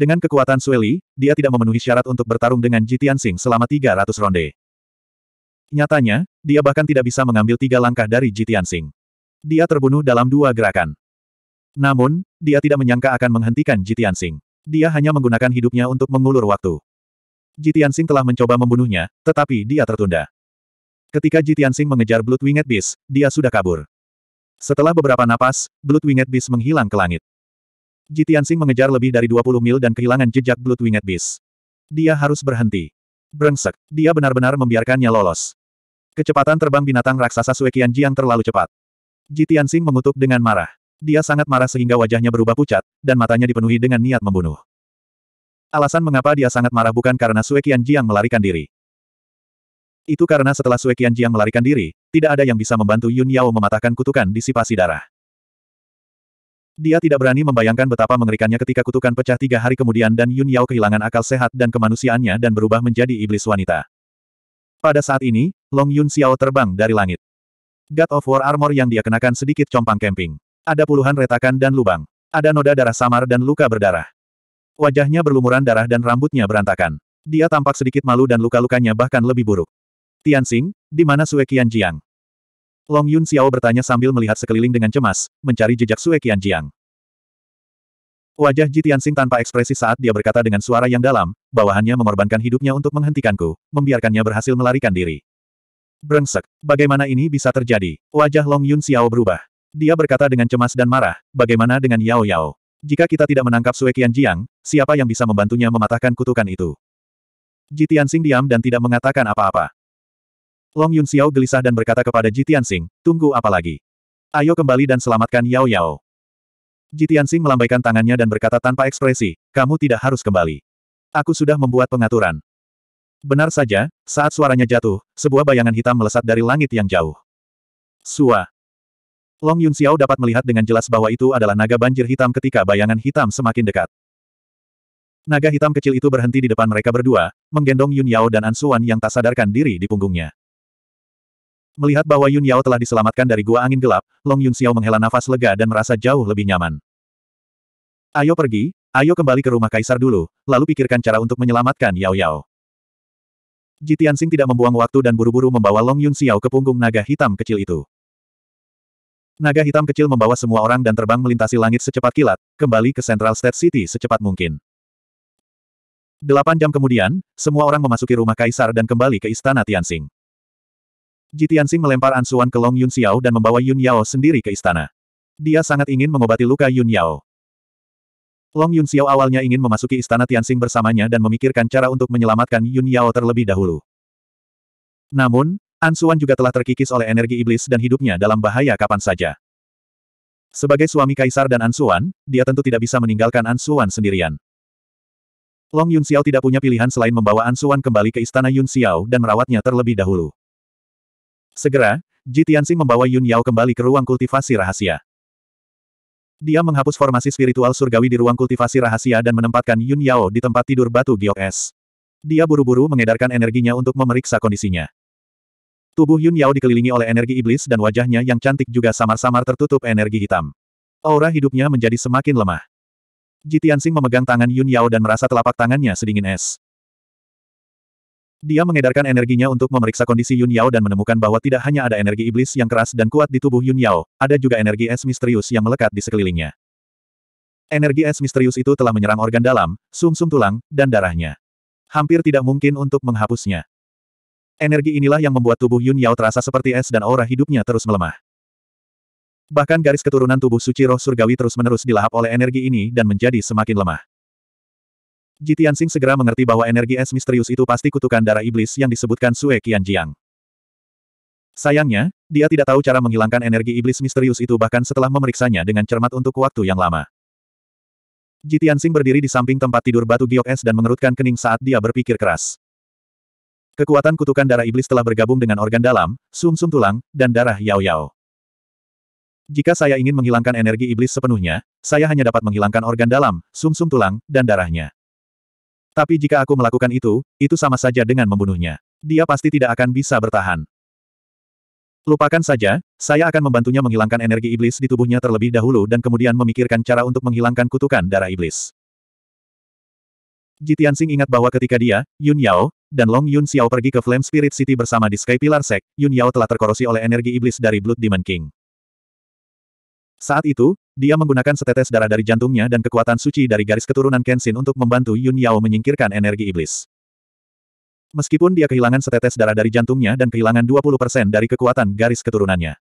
Dengan kekuatan Sueli, dia tidak memenuhi syarat untuk bertarung dengan Jitian Sing selama 300 ronde. Nyatanya, dia bahkan tidak bisa mengambil tiga langkah dari Jitian Sing. Dia terbunuh dalam dua gerakan. Namun, dia tidak menyangka akan menghentikan Jitian Sing. Dia hanya menggunakan hidupnya untuk mengulur waktu. Jitian Sing telah mencoba membunuhnya, tetapi dia tertunda. Ketika Jitian Sing mengejar Blood Winged Beast, dia sudah kabur. Setelah beberapa napas, Blood Winged Beast menghilang ke langit. Jitiansing mengejar lebih dari 20 mil dan kehilangan jejak Blood Winged Beast. Dia harus berhenti. Brengsek, dia benar-benar membiarkannya lolos. Kecepatan terbang binatang raksasa Sue yang terlalu cepat. Jitiansing mengutuk dengan marah. Dia sangat marah sehingga wajahnya berubah pucat, dan matanya dipenuhi dengan niat membunuh. Alasan mengapa dia sangat marah bukan karena Sue yang melarikan diri. Itu karena setelah Sue yang melarikan diri, tidak ada yang bisa membantu Yun Yao mematahkan kutukan disipasi darah. Dia tidak berani membayangkan betapa mengerikannya ketika kutukan pecah tiga hari kemudian dan Yun Yao kehilangan akal sehat dan kemanusiaannya dan berubah menjadi iblis wanita. Pada saat ini, Long Yun Xiao terbang dari langit. God of War armor yang dia kenakan sedikit compang camping. Ada puluhan retakan dan lubang. Ada noda darah samar dan luka berdarah. Wajahnya berlumuran darah dan rambutnya berantakan. Dia tampak sedikit malu dan luka-lukanya bahkan lebih buruk. Tian Tianxing, di mana Sue Jiang? Long Yun Xiao bertanya sambil melihat sekeliling dengan cemas, mencari jejak Sue Qianjiang. Wajah Ji Tianxing tanpa ekspresi saat dia berkata dengan suara yang dalam, bawahannya mengorbankan hidupnya untuk menghentikanku, membiarkannya berhasil melarikan diri. Brengsek, bagaimana ini bisa terjadi? Wajah Long Yun Xiao berubah. Dia berkata dengan cemas dan marah, bagaimana dengan Yao Yao? Jika kita tidak menangkap Sue Qianjiang, siapa yang bisa membantunya mematahkan kutukan itu? Ji Tianxing diam dan tidak mengatakan apa-apa. Long Yun Xiao gelisah dan berkata kepada Ji Tianxing, tunggu apa lagi? Ayo kembali dan selamatkan Yao Yao. Ji Tianxing melambaikan tangannya dan berkata tanpa ekspresi, kamu tidak harus kembali. Aku sudah membuat pengaturan. Benar saja, saat suaranya jatuh, sebuah bayangan hitam melesat dari langit yang jauh. Sua. Long Yun Xiao dapat melihat dengan jelas bahwa itu adalah naga banjir hitam ketika bayangan hitam semakin dekat. Naga hitam kecil itu berhenti di depan mereka berdua, menggendong Yun Yao dan An yang tak sadarkan diri di punggungnya. Melihat bahwa Yun Yao telah diselamatkan dari gua angin gelap, Long Yun Xiao menghela nafas lega dan merasa jauh lebih nyaman. Ayo pergi, ayo kembali ke rumah kaisar dulu, lalu pikirkan cara untuk menyelamatkan Yao Yao. Ji Tianxing tidak membuang waktu dan buru-buru membawa Long Yun Xiao ke punggung naga hitam kecil itu. Naga hitam kecil membawa semua orang dan terbang melintasi langit secepat kilat, kembali ke Central State City secepat mungkin. Delapan jam kemudian, semua orang memasuki rumah kaisar dan kembali ke istana Tianxing. Ji Tianxing melempar ansuan ke Long Yun Xiao dan membawa Yun Yao sendiri ke istana. Dia sangat ingin mengobati luka Yun Yao. Long Yun Xiao awalnya ingin memasuki istana Tianxing bersamanya dan memikirkan cara untuk menyelamatkan Yun Yao terlebih dahulu. Namun, Ansuan juga telah terkikis oleh energi iblis dan hidupnya dalam bahaya kapan saja. Sebagai suami kaisar dan Ansuan, dia tentu tidak bisa meninggalkan Ansuan sendirian. Long Yun Xiao tidak punya pilihan selain membawa Ansuan kembali ke istana Yun Xiao dan merawatnya terlebih dahulu. Segera, Ji Tianxing membawa Yun Yao kembali ke ruang kultivasi rahasia. Dia menghapus formasi spiritual surgawi di ruang kultivasi rahasia dan menempatkan Yun Yao di tempat tidur batu giok es. Dia buru-buru mengedarkan energinya untuk memeriksa kondisinya. Tubuh Yun Yao dikelilingi oleh energi iblis dan wajahnya yang cantik juga samar-samar tertutup energi hitam. Aura hidupnya menjadi semakin lemah. Jitiansing memegang tangan Yun Yao dan merasa telapak tangannya sedingin es. Dia mengedarkan energinya untuk memeriksa kondisi Yun Yao dan menemukan bahwa tidak hanya ada energi iblis yang keras dan kuat di tubuh Yun Yao, ada juga energi es misterius yang melekat di sekelilingnya. Energi es misterius itu telah menyerang organ dalam, sumsum -sum tulang, dan darahnya. Hampir tidak mungkin untuk menghapusnya. Energi inilah yang membuat tubuh Yun Yao terasa seperti es dan aura hidupnya terus melemah. Bahkan garis keturunan tubuh suci roh surgawi terus-menerus dilahap oleh energi ini dan menjadi semakin lemah. Tianxing segera mengerti bahwa energi es misterius itu pasti kutukan darah iblis yang disebutkan Sue Qianjiang. Sayangnya, dia tidak tahu cara menghilangkan energi iblis misterius itu bahkan setelah memeriksanya dengan cermat untuk waktu yang lama. Tianxing berdiri di samping tempat tidur batu giok es dan mengerutkan kening saat dia berpikir keras. Kekuatan kutukan darah iblis telah bergabung dengan organ dalam, sumsum -sum tulang, dan darah yao-yao. Jika saya ingin menghilangkan energi iblis sepenuhnya, saya hanya dapat menghilangkan organ dalam, sumsum -sum tulang, dan darahnya. Tapi jika aku melakukan itu, itu sama saja dengan membunuhnya. Dia pasti tidak akan bisa bertahan. Lupakan saja, saya akan membantunya menghilangkan energi iblis di tubuhnya terlebih dahulu dan kemudian memikirkan cara untuk menghilangkan kutukan darah iblis. Jitian Sing ingat bahwa ketika dia, Yun Yao, dan Long Yun Xiao pergi ke Flame Spirit City bersama di Sky Pillar Sect, Yun Yao telah terkorosi oleh energi iblis dari Blood Demon King. Saat itu, dia menggunakan setetes darah dari jantungnya dan kekuatan suci dari garis keturunan Kenshin untuk membantu Yun Yao menyingkirkan energi iblis. Meskipun dia kehilangan setetes darah dari jantungnya dan kehilangan 20% dari kekuatan garis keturunannya.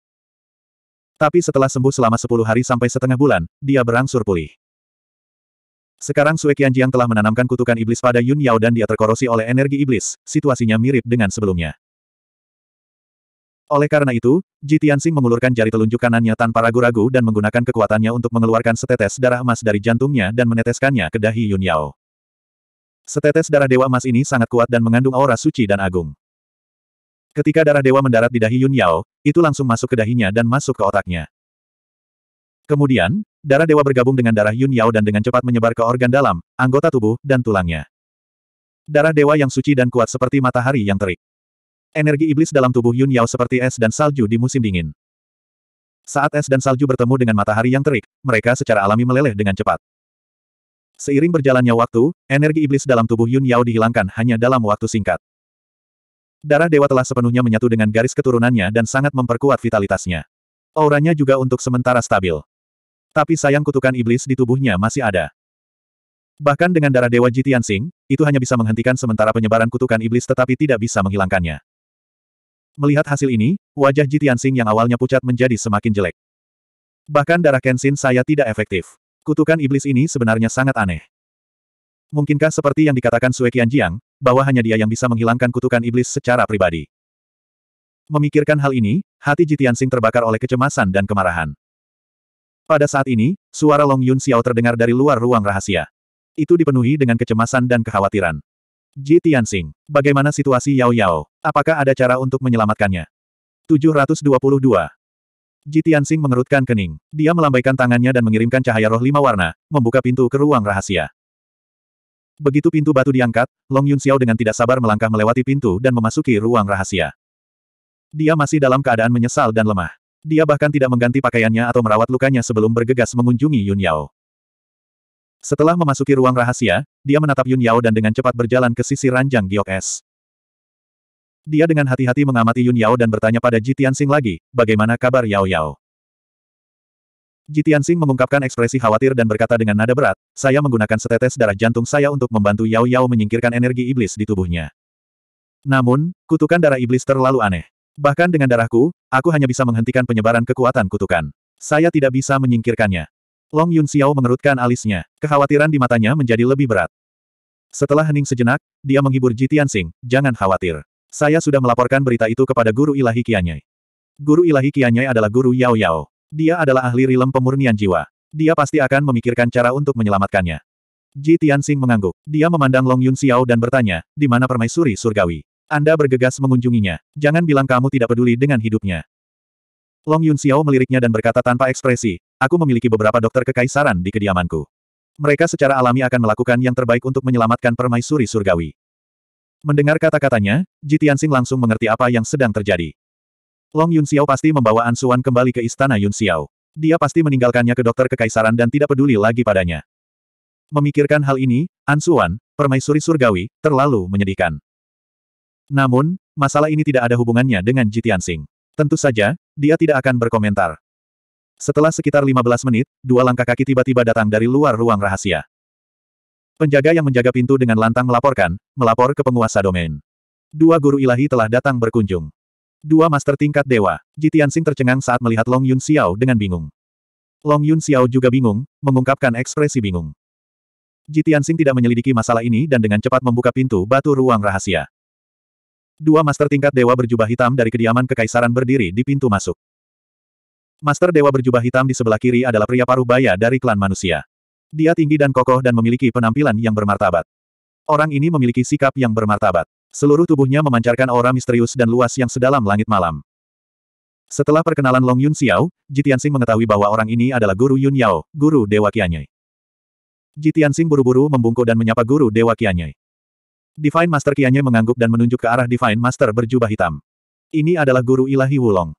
Tapi setelah sembuh selama 10 hari sampai setengah bulan, dia berangsur pulih. Sekarang Sue Qianjiang telah menanamkan kutukan iblis pada Yun Yao dan dia terkorosi oleh energi iblis, situasinya mirip dengan sebelumnya. Oleh karena itu, Ji Tianxing mengulurkan jari telunjuk kanannya tanpa ragu-ragu dan menggunakan kekuatannya untuk mengeluarkan setetes darah emas dari jantungnya dan meneteskannya ke dahi Yun Yao. Setetes darah dewa emas ini sangat kuat dan mengandung aura suci dan agung. Ketika darah dewa mendarat di dahi Yun Yao, itu langsung masuk ke dahinya dan masuk ke otaknya. Kemudian, darah dewa bergabung dengan darah Yun Yao dan dengan cepat menyebar ke organ dalam, anggota tubuh, dan tulangnya. Darah dewa yang suci dan kuat seperti matahari yang terik. Energi iblis dalam tubuh Yun Yao seperti es dan salju di musim dingin. Saat es dan salju bertemu dengan matahari yang terik, mereka secara alami meleleh dengan cepat. Seiring berjalannya waktu, energi iblis dalam tubuh Yun Yao dihilangkan hanya dalam waktu singkat. Darah dewa telah sepenuhnya menyatu dengan garis keturunannya dan sangat memperkuat vitalitasnya. Auranya juga untuk sementara stabil. Tapi sayang kutukan iblis di tubuhnya masih ada. Bahkan dengan darah dewa Jitian Sing, itu hanya bisa menghentikan sementara penyebaran kutukan iblis tetapi tidak bisa menghilangkannya. Melihat hasil ini, wajah Jitiansing yang awalnya pucat menjadi semakin jelek. Bahkan darah Kenshin saya tidak efektif. Kutukan iblis ini sebenarnya sangat aneh. Mungkinkah seperti yang dikatakan Sue Qianjiang, bahwa hanya dia yang bisa menghilangkan kutukan iblis secara pribadi? Memikirkan hal ini, hati Jitiansing terbakar oleh kecemasan dan kemarahan. Pada saat ini, suara Long Yun Xiao terdengar dari luar ruang rahasia. Itu dipenuhi dengan kecemasan dan kekhawatiran. Ji Tianxing, bagaimana situasi Yao Yao? Apakah ada cara untuk menyelamatkannya? 722. Ji Tianxing mengerutkan kening. Dia melambaikan tangannya dan mengirimkan cahaya roh lima warna, membuka pintu ke ruang rahasia. Begitu pintu batu diangkat, Long Yun Xiao dengan tidak sabar melangkah melewati pintu dan memasuki ruang rahasia. Dia masih dalam keadaan menyesal dan lemah. Dia bahkan tidak mengganti pakaiannya atau merawat lukanya sebelum bergegas mengunjungi Yun Yao. Setelah memasuki ruang rahasia, dia menatap Yun Yao dan dengan cepat berjalan ke sisi ranjang giok es. Dia dengan hati-hati mengamati Yun Yao dan bertanya pada Ji Tianxing lagi, bagaimana kabar Yao Yao? Ji Tianxing mengungkapkan ekspresi khawatir dan berkata dengan nada berat, saya menggunakan setetes darah jantung saya untuk membantu Yao Yao menyingkirkan energi iblis di tubuhnya. Namun, kutukan darah iblis terlalu aneh. Bahkan dengan darahku, aku hanya bisa menghentikan penyebaran kekuatan kutukan. Saya tidak bisa menyingkirkannya. Long Yun Xiao mengerutkan alisnya. Kekhawatiran di matanya menjadi lebih berat. Setelah hening sejenak, dia menghibur Ji Tianxing, jangan khawatir. Saya sudah melaporkan berita itu kepada guru ilahi Qianyai. Guru ilahi Qianyai adalah guru Yao Yao. Dia adalah ahli rilem pemurnian jiwa. Dia pasti akan memikirkan cara untuk menyelamatkannya. Ji Tianxing mengangguk. Dia memandang Long Yun Xiao dan bertanya, di mana permaisuri surgawi? Anda bergegas mengunjunginya. Jangan bilang kamu tidak peduli dengan hidupnya. Long Yun Xiao meliriknya dan berkata tanpa ekspresi, Aku memiliki beberapa dokter kekaisaran di kediamanku. Mereka secara alami akan melakukan yang terbaik untuk menyelamatkan permaisuri surgawi. Mendengar kata-katanya, Jitiansing langsung mengerti apa yang sedang terjadi. Long Yun Xiao pasti membawa Ansuan kembali ke istana Yun Xiao. Dia pasti meninggalkannya ke dokter kekaisaran dan tidak peduli lagi padanya. Memikirkan hal ini, Ansuan, permaisuri surgawi, terlalu menyedihkan. Namun, masalah ini tidak ada hubungannya dengan Jitiansing. Tentu saja, dia tidak akan berkomentar. Setelah sekitar 15 menit, dua langkah kaki tiba-tiba datang dari luar ruang rahasia. Penjaga yang menjaga pintu dengan lantang melaporkan, melapor ke penguasa domain. Dua guru ilahi telah datang berkunjung. Dua master tingkat dewa, Jitiansing tercengang saat melihat Long Yun Xiao dengan bingung. Long Yun Xiao juga bingung, mengungkapkan ekspresi bingung. Jitiansing tidak menyelidiki masalah ini dan dengan cepat membuka pintu batu ruang rahasia. Dua master tingkat dewa berjubah hitam dari kediaman kekaisaran berdiri di pintu masuk. Master Dewa berjubah hitam di sebelah kiri adalah pria paruh baya dari klan manusia. Dia tinggi dan kokoh dan memiliki penampilan yang bermartabat. Orang ini memiliki sikap yang bermartabat. Seluruh tubuhnya memancarkan aura misterius dan luas yang sedalam langit malam. Setelah perkenalan Long Yun Xiao, Jitiansing mengetahui bahwa orang ini adalah guru Yun Yao, guru Dewa Jitian Jitiansing buru-buru membungkuk dan menyapa guru Dewa Qianyai. Divine Master Qianyai mengangguk dan menunjuk ke arah Divine Master berjubah hitam. Ini adalah guru ilahi Wulong.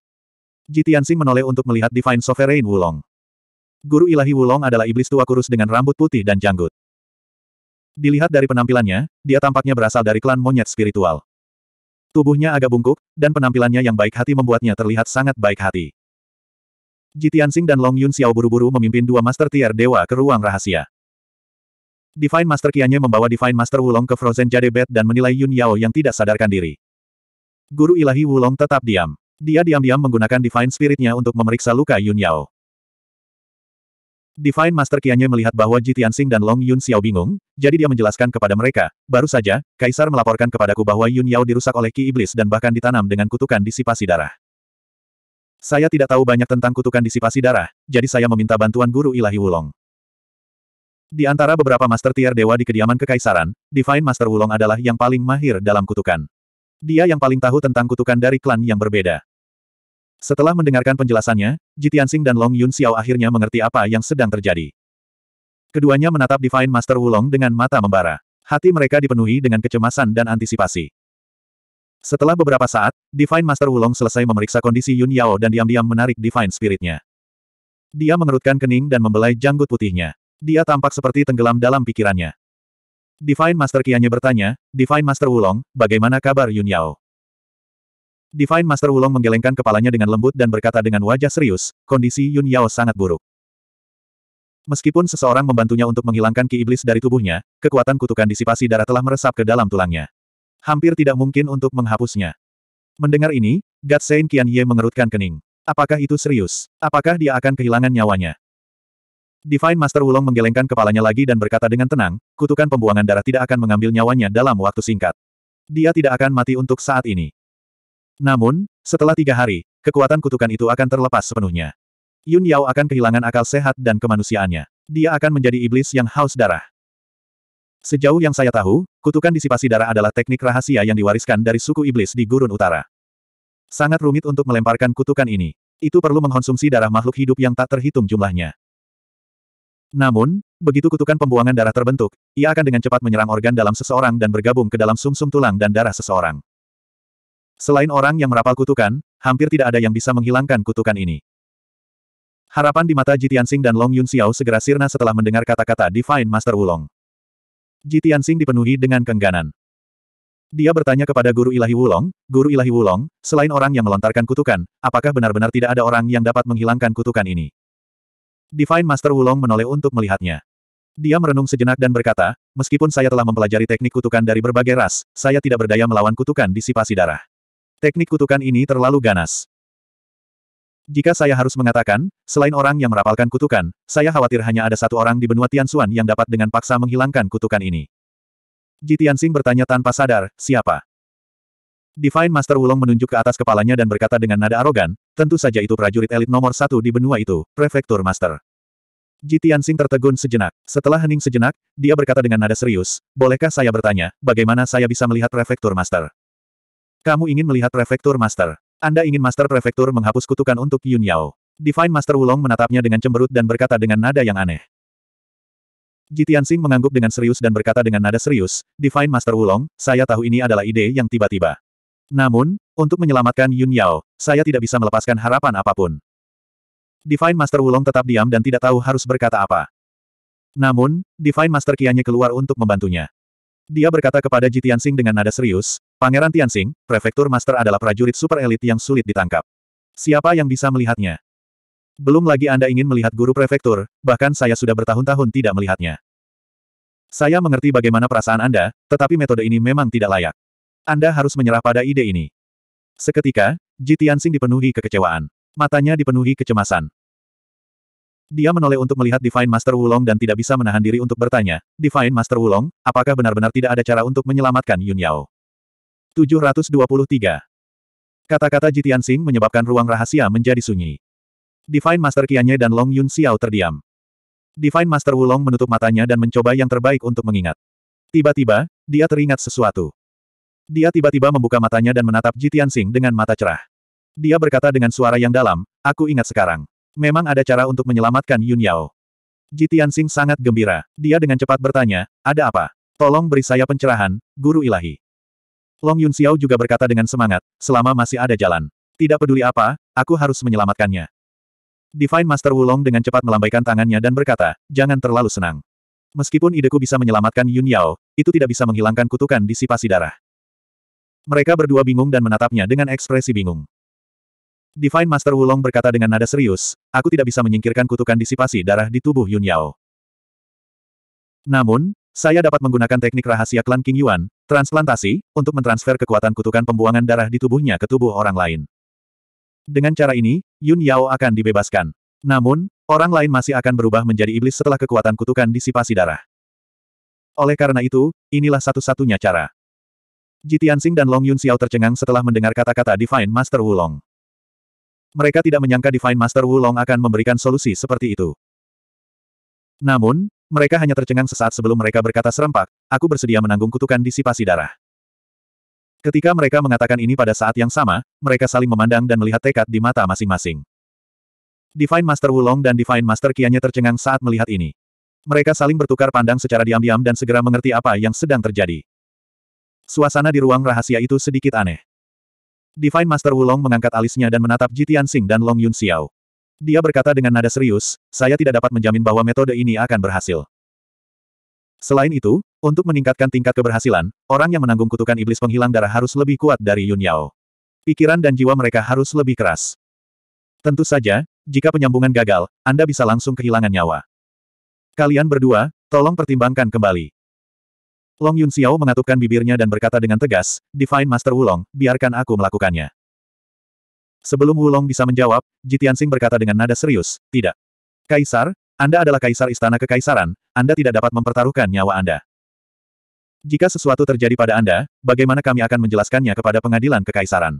Ji menoleh untuk melihat Divine Sovereign Wulong. Guru ilahi Wulong adalah iblis tua kurus dengan rambut putih dan janggut. Dilihat dari penampilannya, dia tampaknya berasal dari klan monyet spiritual. Tubuhnya agak bungkuk, dan penampilannya yang baik hati membuatnya terlihat sangat baik hati. Ji dan Long Yun Xiao buru-buru memimpin dua Master Tier Dewa ke ruang rahasia. Divine Master Kianye membawa Divine Master Wulong ke Frozen Jade Bed dan menilai Yun Yao yang tidak sadarkan diri. Guru ilahi Wulong tetap diam. Dia diam-diam menggunakan Divine Spirit-nya untuk memeriksa luka Yun Yao. Divine Master Qianye melihat bahwa Ji Tianxing dan Long Yun Xiao bingung, jadi dia menjelaskan kepada mereka, baru saja, Kaisar melaporkan kepadaku bahwa Yun Yao dirusak oleh Ki Iblis dan bahkan ditanam dengan kutukan disipasi darah. Saya tidak tahu banyak tentang kutukan disipasi darah, jadi saya meminta bantuan Guru Ilahi Wulong. Di antara beberapa Master Tier Dewa di kediaman Kekaisaran, Divine Master Wulong adalah yang paling mahir dalam kutukan. Dia yang paling tahu tentang kutukan dari klan yang berbeda. Setelah mendengarkan penjelasannya, Ji Tianxing dan Long Yun Xiao akhirnya mengerti apa yang sedang terjadi. Keduanya menatap Divine Master Wulong dengan mata membara. Hati mereka dipenuhi dengan kecemasan dan antisipasi. Setelah beberapa saat, Divine Master Wulong selesai memeriksa kondisi Yun Yao dan diam-diam menarik Divine Spiritnya. Dia mengerutkan kening dan membelai janggut putihnya. Dia tampak seperti tenggelam dalam pikirannya. Divine Master Kianya bertanya, Divine Master Wulong, bagaimana kabar Yun Yao? Divine Master Wulong menggelengkan kepalanya dengan lembut dan berkata dengan wajah serius, kondisi Yun Yao sangat buruk. Meskipun seseorang membantunya untuk menghilangkan ki iblis dari tubuhnya, kekuatan kutukan disipasi darah telah meresap ke dalam tulangnya. Hampir tidak mungkin untuk menghapusnya. Mendengar ini, Gatsein Qian Ye mengerutkan kening. Apakah itu serius? Apakah dia akan kehilangan nyawanya? Divine Master Wulong menggelengkan kepalanya lagi dan berkata dengan tenang, kutukan pembuangan darah tidak akan mengambil nyawanya dalam waktu singkat. Dia tidak akan mati untuk saat ini. Namun, setelah tiga hari, kekuatan kutukan itu akan terlepas sepenuhnya. Yun Yao akan kehilangan akal sehat dan kemanusiaannya. Dia akan menjadi iblis yang haus darah. Sejauh yang saya tahu, kutukan disipasi darah adalah teknik rahasia yang diwariskan dari suku iblis di Gurun Utara. Sangat rumit untuk melemparkan kutukan ini. Itu perlu mengkonsumsi darah makhluk hidup yang tak terhitung jumlahnya. Namun, begitu kutukan pembuangan darah terbentuk, ia akan dengan cepat menyerang organ dalam seseorang dan bergabung ke dalam sumsum -sum tulang dan darah seseorang. Selain orang yang merapal kutukan, hampir tidak ada yang bisa menghilangkan kutukan ini. Harapan di mata Jitiansing dan Long Yun Xiao segera sirna setelah mendengar kata-kata Divine Master Wulong. Jitiansing dipenuhi dengan kengganan. Dia bertanya kepada Guru Ilahi Wulong, Guru Ilahi Wulong, selain orang yang melontarkan kutukan, apakah benar-benar tidak ada orang yang dapat menghilangkan kutukan ini? Divine Master Wulong menoleh untuk melihatnya. Dia merenung sejenak dan berkata, meskipun saya telah mempelajari teknik kutukan dari berbagai ras, saya tidak berdaya melawan kutukan disipasi darah. Teknik kutukan ini terlalu ganas. Jika saya harus mengatakan, selain orang yang merapalkan kutukan, saya khawatir hanya ada satu orang di benua Tianxuan yang dapat dengan paksa menghilangkan kutukan ini. Ji Tianxing bertanya tanpa sadar, siapa? Divine Master Wulong menunjuk ke atas kepalanya dan berkata dengan nada arogan, tentu saja itu prajurit elit nomor satu di benua itu, Prefektur Master. Ji Tianxing tertegun sejenak. Setelah hening sejenak, dia berkata dengan nada serius, bolehkah saya bertanya, bagaimana saya bisa melihat Prefektur Master? Kamu ingin melihat prefektur master. Anda ingin master prefektur menghapus kutukan untuk Yun Yao. Divine Master Wulong menatapnya dengan cemberut dan berkata dengan nada yang aneh. Jitian Sing mengangguk dengan serius dan berkata dengan nada serius, Divine Master Wulong, saya tahu ini adalah ide yang tiba-tiba. Namun, untuk menyelamatkan Yun Yao, saya tidak bisa melepaskan harapan apapun. Divine Master Wulong tetap diam dan tidak tahu harus berkata apa. Namun, Divine Master Kianye keluar untuk membantunya. Dia berkata kepada Jitian Sing dengan nada serius, Pangeran Tianxing, Prefektur Master adalah prajurit super elit yang sulit ditangkap. Siapa yang bisa melihatnya? Belum lagi Anda ingin melihat guru prefektur, bahkan saya sudah bertahun-tahun tidak melihatnya. Saya mengerti bagaimana perasaan Anda, tetapi metode ini memang tidak layak. Anda harus menyerah pada ide ini. Seketika, Ji Tianxing dipenuhi kekecewaan. Matanya dipenuhi kecemasan. Dia menoleh untuk melihat Divine Master Wulong dan tidak bisa menahan diri untuk bertanya, Divine Master Wulong, apakah benar-benar tidak ada cara untuk menyelamatkan Yun Yao? 723. Kata-kata Jitian Sing menyebabkan ruang rahasia menjadi sunyi. Divine Master Kianye dan Long Yun Xiao terdiam. Divine Master Wulong menutup matanya dan mencoba yang terbaik untuk mengingat. Tiba-tiba, dia teringat sesuatu. Dia tiba-tiba membuka matanya dan menatap Jitian Sing dengan mata cerah. Dia berkata dengan suara yang dalam, aku ingat sekarang. Memang ada cara untuk menyelamatkan Yun Yao. Jitian Sing sangat gembira. Dia dengan cepat bertanya, ada apa? Tolong beri saya pencerahan, Guru Ilahi. Long Yun Xiao juga berkata dengan semangat, selama masih ada jalan. Tidak peduli apa, aku harus menyelamatkannya. Divine Master Wulong dengan cepat melambaikan tangannya dan berkata, jangan terlalu senang. Meskipun ideku bisa menyelamatkan Yun Yao, itu tidak bisa menghilangkan kutukan disipasi darah. Mereka berdua bingung dan menatapnya dengan ekspresi bingung. Divine Master Wulong berkata dengan nada serius, aku tidak bisa menyingkirkan kutukan disipasi darah di tubuh Yun Yao. Namun, saya dapat menggunakan teknik rahasia klan King Yuan, Transplantasi, untuk mentransfer kekuatan kutukan pembuangan darah di tubuhnya ke tubuh orang lain. Dengan cara ini, Yun Yao akan dibebaskan. Namun, orang lain masih akan berubah menjadi iblis setelah kekuatan kutukan disipasi darah. Oleh karena itu, inilah satu-satunya cara. Jitiansing dan Long Yun Xiao tercengang setelah mendengar kata-kata Divine Master Wulong. Mereka tidak menyangka Divine Master Wulong akan memberikan solusi seperti itu. Namun, mereka hanya tercengang sesaat sebelum mereka berkata serempak, aku bersedia menanggung kutukan disipasi darah. Ketika mereka mengatakan ini pada saat yang sama, mereka saling memandang dan melihat tekad di mata masing-masing. Divine Master Wulong dan Divine Master Kianya tercengang saat melihat ini. Mereka saling bertukar pandang secara diam-diam dan segera mengerti apa yang sedang terjadi. Suasana di ruang rahasia itu sedikit aneh. Divine Master Wulong mengangkat alisnya dan menatap Jitian Sing dan Long Yun Xiao. Dia berkata dengan nada serius, saya tidak dapat menjamin bahwa metode ini akan berhasil. Selain itu, untuk meningkatkan tingkat keberhasilan, orang yang menanggung kutukan iblis penghilang darah harus lebih kuat dari Yun Yao. Pikiran dan jiwa mereka harus lebih keras. Tentu saja, jika penyambungan gagal, Anda bisa langsung kehilangan nyawa. Kalian berdua, tolong pertimbangkan kembali. Long Yun Xiao mengatupkan bibirnya dan berkata dengan tegas, Divine Master Wulong, biarkan aku melakukannya. Sebelum Wulong bisa menjawab, Jitian Sing berkata dengan nada serius, tidak. Kaisar, anda adalah kaisar istana kekaisaran, Anda tidak dapat mempertaruhkan nyawa Anda. Jika sesuatu terjadi pada Anda, bagaimana kami akan menjelaskannya kepada pengadilan kekaisaran?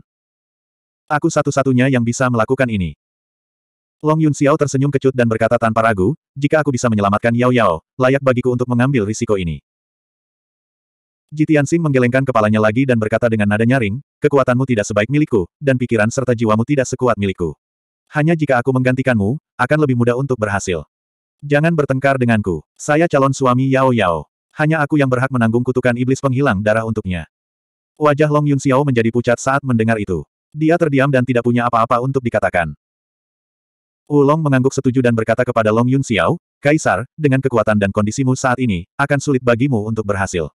Aku satu-satunya yang bisa melakukan ini. Long Yun Xiao tersenyum kecut dan berkata tanpa ragu, jika aku bisa menyelamatkan Yao Yao, layak bagiku untuk mengambil risiko ini. Jitian Xing menggelengkan kepalanya lagi dan berkata dengan nada nyaring, kekuatanmu tidak sebaik milikku, dan pikiran serta jiwamu tidak sekuat milikku. Hanya jika aku menggantikanmu, akan lebih mudah untuk berhasil. Jangan bertengkar denganku. Saya calon suami Yao Yao. Hanya aku yang berhak menanggung kutukan iblis penghilang darah untuknya. Wajah Long Yun Xiao menjadi pucat saat mendengar itu. Dia terdiam dan tidak punya apa-apa untuk dikatakan. Ulong mengangguk setuju dan berkata kepada Long Yun Xiao, Kaisar, dengan kekuatan dan kondisimu saat ini, akan sulit bagimu untuk berhasil.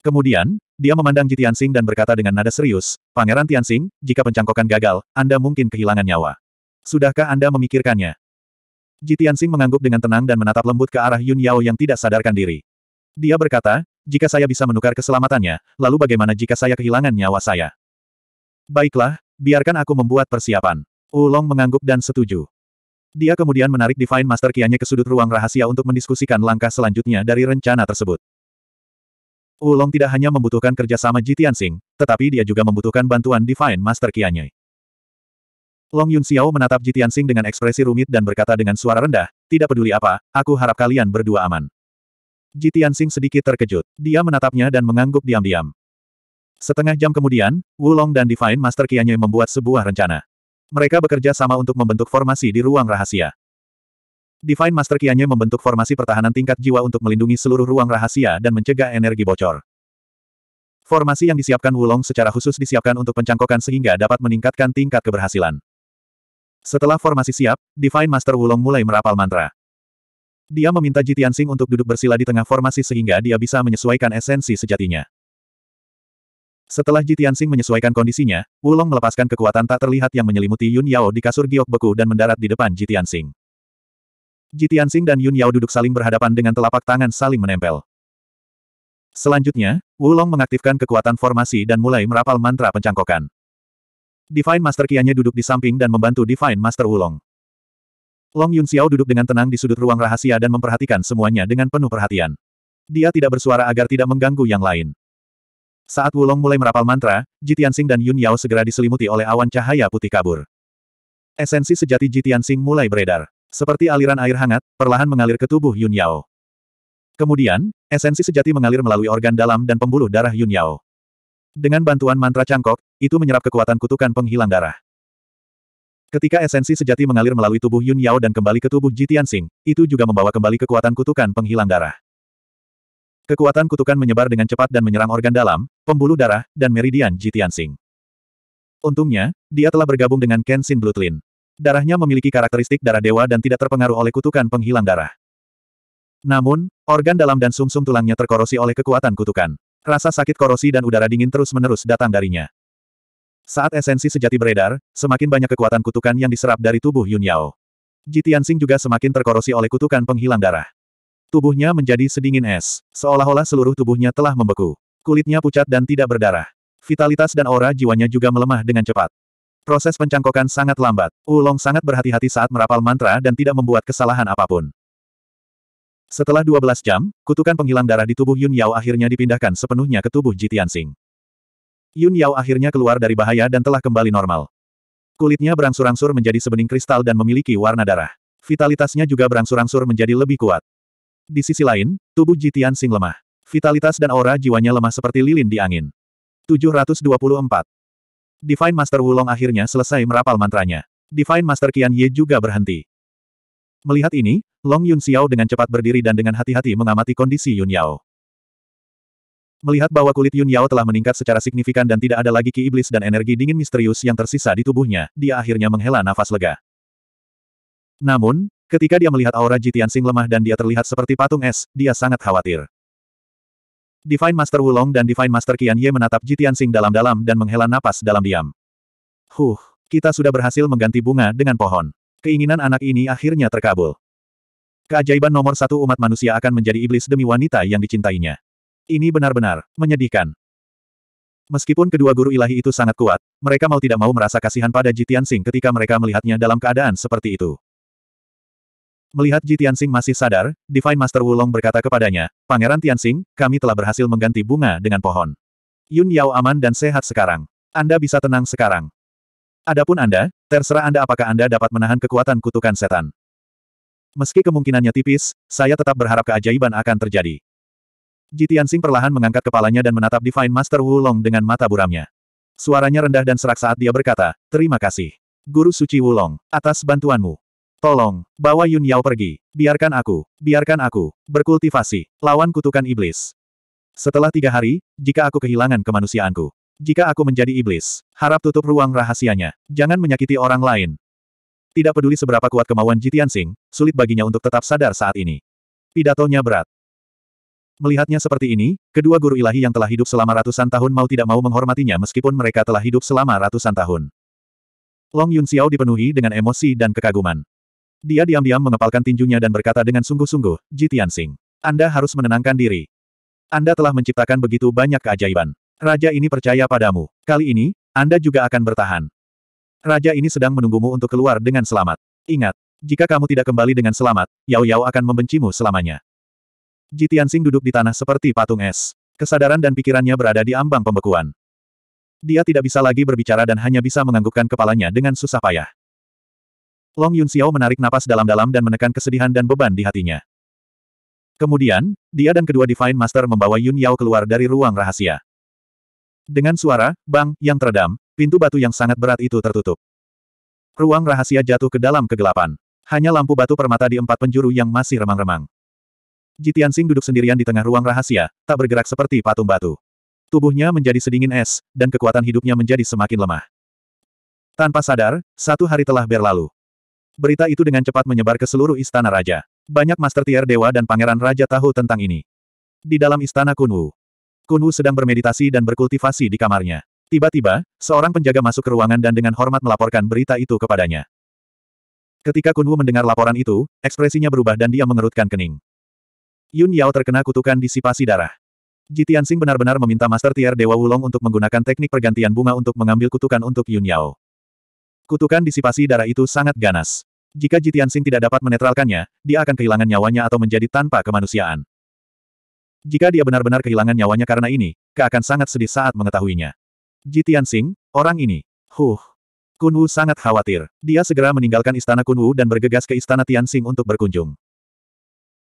Kemudian, dia memandang Ji Tianxing dan berkata dengan nada serius, Pangeran Tianxing, jika pencangkokan gagal, Anda mungkin kehilangan nyawa. Sudahkah Anda memikirkannya? Jitian mengangguk dengan tenang dan menatap lembut ke arah Yun Yao yang tidak sadarkan diri. Dia berkata, jika saya bisa menukar keselamatannya, lalu bagaimana jika saya kehilangan nyawa saya? Baiklah, biarkan aku membuat persiapan. Ulong mengangguk dan setuju. Dia kemudian menarik Divine Master Kianya ke sudut ruang rahasia untuk mendiskusikan langkah selanjutnya dari rencana tersebut. Ulong tidak hanya membutuhkan kerjasama Jitian tetapi dia juga membutuhkan bantuan Divine Master Kianya. Long Yun Xiao menatap Jitian Xing dengan ekspresi rumit dan berkata dengan suara rendah, tidak peduli apa, aku harap kalian berdua aman. Jitian Xing sedikit terkejut. Dia menatapnya dan mengangguk diam-diam. Setengah jam kemudian, Wulong dan Divine Master Qianye membuat sebuah rencana. Mereka bekerja sama untuk membentuk formasi di ruang rahasia. Divine Master Qianye membentuk formasi pertahanan tingkat jiwa untuk melindungi seluruh ruang rahasia dan mencegah energi bocor. Formasi yang disiapkan Wulong secara khusus disiapkan untuk pencangkokan sehingga dapat meningkatkan tingkat keberhasilan. Setelah formasi siap, Divine Master Wulong mulai merapal mantra. Dia meminta Jitian Sing untuk duduk bersila di tengah formasi sehingga dia bisa menyesuaikan esensi sejatinya. Setelah Jitian Sing menyesuaikan kondisinya, Wulong melepaskan kekuatan tak terlihat yang menyelimuti Yun Yao di kasur giok beku dan mendarat di depan Jitian Sing. Jitian Sing dan Yun Yao duduk saling berhadapan dengan telapak tangan saling menempel. Selanjutnya, Wulong mengaktifkan kekuatan formasi dan mulai merapal mantra pencangkokan. Divine Master Kiannya duduk di samping dan membantu Divine Master Wulong. Long Yun Xiao duduk dengan tenang di sudut ruang rahasia dan memperhatikan semuanya dengan penuh perhatian. Dia tidak bersuara agar tidak mengganggu yang lain. Saat Wulong mulai merapal mantra, Jitian Sing dan Yun Yao segera diselimuti oleh awan cahaya putih kabur. Esensi sejati Jitian Sing mulai beredar. Seperti aliran air hangat, perlahan mengalir ke tubuh Yun Yao. Kemudian, esensi sejati mengalir melalui organ dalam dan pembuluh darah Yun Yao. Dengan bantuan mantra cangkok, itu menyerap kekuatan kutukan penghilang darah. Ketika esensi sejati mengalir melalui tubuh Yun Yao dan kembali ke tubuh Jitian Sing, itu juga membawa kembali kekuatan kutukan penghilang darah. Kekuatan kutukan menyebar dengan cepat dan menyerang organ dalam, pembuluh darah, dan meridian Jitian Sing. Untungnya, dia telah bergabung dengan Kenshin Blutlin. Darahnya memiliki karakteristik darah dewa dan tidak terpengaruh oleh kutukan penghilang darah. Namun, organ dalam dan sumsum -sum tulangnya terkorosi oleh kekuatan kutukan. Rasa sakit korosi dan udara dingin terus-menerus datang darinya. Saat esensi sejati beredar, semakin banyak kekuatan kutukan yang diserap dari tubuh Yun Yao. Jitiansing juga semakin terkorosi oleh kutukan penghilang darah. Tubuhnya menjadi sedingin es, seolah-olah seluruh tubuhnya telah membeku. Kulitnya pucat dan tidak berdarah. Vitalitas dan aura jiwanya juga melemah dengan cepat. Proses pencangkokan sangat lambat. Ulong sangat berhati-hati saat merapal mantra dan tidak membuat kesalahan apapun. Setelah 12 jam, kutukan penghilang darah di tubuh Yun Yao akhirnya dipindahkan sepenuhnya ke tubuh Jitian Sing. Yun Yao akhirnya keluar dari bahaya dan telah kembali normal. Kulitnya berangsur-angsur menjadi sebening kristal dan memiliki warna darah. Vitalitasnya juga berangsur-angsur menjadi lebih kuat. Di sisi lain, tubuh Jitian Sing lemah. Vitalitas dan aura jiwanya lemah seperti lilin di angin. 724. Divine Master Wulong akhirnya selesai merapal mantranya. Divine Master Qian Ye juga berhenti. Melihat ini, Long Yun Xiao dengan cepat berdiri dan dengan hati-hati mengamati kondisi Yun Yao. Melihat bahwa kulit Yun Yao telah meningkat secara signifikan dan tidak ada lagi ki iblis dan energi dingin misterius yang tersisa di tubuhnya, dia akhirnya menghela nafas lega. Namun, ketika dia melihat aura Sing lemah dan dia terlihat seperti patung es, dia sangat khawatir. Divine Master Wulong dan Divine Master Qian Ye menatap Jitian Sing dalam-dalam dan menghela napas dalam diam. Huh, kita sudah berhasil mengganti bunga dengan pohon. Keinginan anak ini akhirnya terkabul. Keajaiban nomor satu umat manusia akan menjadi iblis demi wanita yang dicintainya. Ini benar-benar menyedihkan. Meskipun kedua guru ilahi itu sangat kuat, mereka mau tidak mau merasa kasihan pada Jitian Sing ketika mereka melihatnya dalam keadaan seperti itu. Melihat Jitian Sing masih sadar, Divine Master Wulong berkata kepadanya, Pangeran Tianxing, kami telah berhasil mengganti bunga dengan pohon. Yun Yao aman dan sehat sekarang. Anda bisa tenang sekarang. Adapun Anda, terserah Anda apakah Anda dapat menahan kekuatan kutukan setan. Meski kemungkinannya tipis, saya tetap berharap keajaiban akan terjadi. Jitiansing perlahan mengangkat kepalanya dan menatap Divine Master Wu Long dengan mata buramnya. Suaranya rendah dan serak saat dia berkata, terima kasih. Guru Suci Wu Long, atas bantuanmu. Tolong, bawa Yun Yao pergi. Biarkan aku, biarkan aku, berkultivasi, lawan kutukan iblis. Setelah tiga hari, jika aku kehilangan kemanusiaanku, jika aku menjadi iblis, harap tutup ruang rahasianya. Jangan menyakiti orang lain, tidak peduli seberapa kuat kemauan Jitian Sing, sulit baginya untuk tetap sadar saat ini. Pidatonya berat. Melihatnya seperti ini, kedua guru ilahi yang telah hidup selama ratusan tahun mau tidak mau menghormatinya meskipun mereka telah hidup selama ratusan tahun. Long Yun Xiao dipenuhi dengan emosi dan kekaguman. Dia diam-diam mengepalkan tinjunya dan berkata dengan sungguh-sungguh, Jitian Sing, Anda harus menenangkan diri. Anda telah menciptakan begitu banyak keajaiban. Raja ini percaya padamu. Kali ini, Anda juga akan bertahan. Raja ini sedang menunggumu untuk keluar dengan selamat. Ingat, jika kamu tidak kembali dengan selamat, Yao Yao akan membencimu selamanya. Ji Tianxing duduk di tanah seperti patung es. Kesadaran dan pikirannya berada di ambang pembekuan. Dia tidak bisa lagi berbicara dan hanya bisa menganggukkan kepalanya dengan susah payah. Long Yun Xiao menarik napas dalam-dalam dan menekan kesedihan dan beban di hatinya. Kemudian, dia dan kedua Divine Master membawa Yun Yao keluar dari ruang rahasia. Dengan suara, bang, yang teredam, Pintu batu yang sangat berat itu tertutup. Ruang rahasia jatuh ke dalam kegelapan. Hanya lampu batu permata di empat penjuru yang masih remang-remang. Jitian Sing duduk sendirian di tengah ruang rahasia, tak bergerak seperti patung batu. Tubuhnya menjadi sedingin es, dan kekuatan hidupnya menjadi semakin lemah. Tanpa sadar, satu hari telah berlalu. Berita itu dengan cepat menyebar ke seluruh istana raja. Banyak master tier dewa dan pangeran raja tahu tentang ini. Di dalam istana Kunwu, Kunwu sedang bermeditasi dan berkultivasi di kamarnya. Tiba-tiba, seorang penjaga masuk ke ruangan dan dengan hormat melaporkan berita itu kepadanya. Ketika Kunwu mendengar laporan itu, ekspresinya berubah dan dia mengerutkan kening. Yun Yao terkena kutukan disipasi darah. Jitian Sing benar-benar meminta Master Tier Dewa Wulong untuk menggunakan teknik pergantian bunga untuk mengambil kutukan untuk Yun Yao. Kutukan disipasi darah itu sangat ganas. Jika Jitian Sing tidak dapat menetralkannya, dia akan kehilangan nyawanya atau menjadi tanpa kemanusiaan. Jika dia benar-benar kehilangan nyawanya karena ini, ke akan sangat sedih saat mengetahuinya. Ji Tianxing, orang ini. Huh. Kunwu sangat khawatir. Dia segera meninggalkan istana Kunwu dan bergegas ke istana Tianxing untuk berkunjung.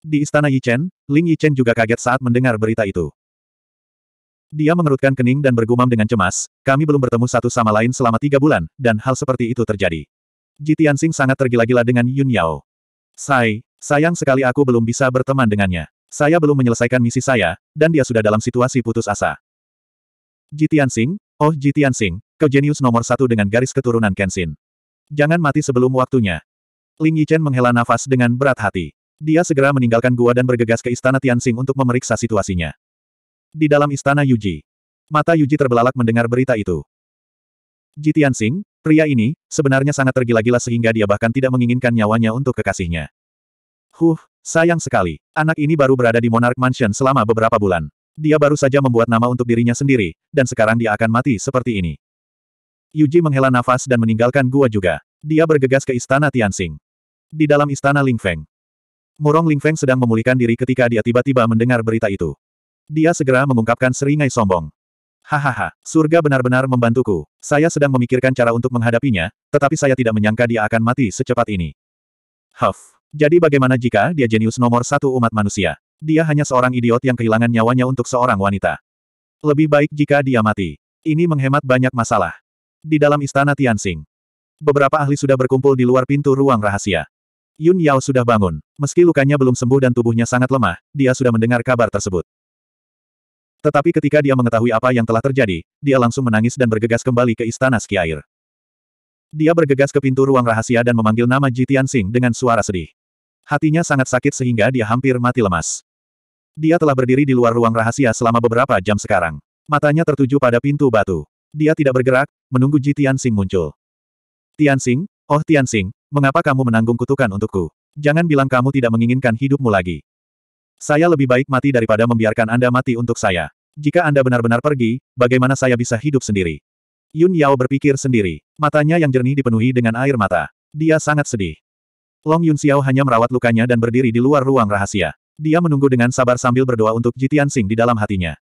Di istana Yichen, Ling Yichen juga kaget saat mendengar berita itu. Dia mengerutkan kening dan bergumam dengan cemas, kami belum bertemu satu sama lain selama tiga bulan, dan hal seperti itu terjadi. Ji Tianxing sangat tergila-gila dengan Yun Yao. Sai, sayang sekali aku belum bisa berteman dengannya. Saya belum menyelesaikan misi saya, dan dia sudah dalam situasi putus asa. Ji Tianxing, Oh Ji Tianxing, kau jenius nomor satu dengan garis keturunan Kenshin. Jangan mati sebelum waktunya. Ling Yichen menghela nafas dengan berat hati. Dia segera meninggalkan gua dan bergegas ke istana Tianxing untuk memeriksa situasinya. Di dalam istana Yuji. Mata Yuji terbelalak mendengar berita itu. Ji Tianxing, pria ini, sebenarnya sangat tergila-gila sehingga dia bahkan tidak menginginkan nyawanya untuk kekasihnya. Huh, sayang sekali. Anak ini baru berada di Monarch Mansion selama beberapa bulan. Dia baru saja membuat nama untuk dirinya sendiri, dan sekarang dia akan mati seperti ini. Yuji menghela nafas dan meninggalkan gua juga. Dia bergegas ke istana Tianxing. Di dalam istana Lingfeng. Murong Lingfeng sedang memulihkan diri ketika dia tiba-tiba mendengar berita itu. Dia segera mengungkapkan seringai sombong. Hahaha, surga benar-benar membantuku. Saya sedang memikirkan cara untuk menghadapinya, tetapi saya tidak menyangka dia akan mati secepat ini. Huff. Jadi bagaimana jika dia jenius nomor satu umat manusia? Dia hanya seorang idiot yang kehilangan nyawanya untuk seorang wanita. Lebih baik jika dia mati. Ini menghemat banyak masalah. Di dalam istana Tianxing, beberapa ahli sudah berkumpul di luar pintu ruang rahasia. Yun Yao sudah bangun. Meski lukanya belum sembuh dan tubuhnya sangat lemah, dia sudah mendengar kabar tersebut. Tetapi ketika dia mengetahui apa yang telah terjadi, dia langsung menangis dan bergegas kembali ke istana ski air. Dia bergegas ke pintu ruang rahasia dan memanggil nama Ji Tianxing dengan suara sedih. Hatinya sangat sakit sehingga dia hampir mati lemas. Dia telah berdiri di luar ruang rahasia selama beberapa jam sekarang. Matanya tertuju pada pintu batu. Dia tidak bergerak, menunggu Ji Tianxing muncul. Tianxing, oh Tianxing, mengapa kamu menanggung kutukan untukku? Jangan bilang kamu tidak menginginkan hidupmu lagi. Saya lebih baik mati daripada membiarkan Anda mati untuk saya. Jika Anda benar-benar pergi, bagaimana saya bisa hidup sendiri? Yun Yao berpikir sendiri. Matanya yang jernih dipenuhi dengan air mata. Dia sangat sedih. Long Yun Xiao hanya merawat lukanya dan berdiri di luar ruang rahasia. Dia menunggu dengan sabar sambil berdoa untuk Jitian Sing di dalam hatinya.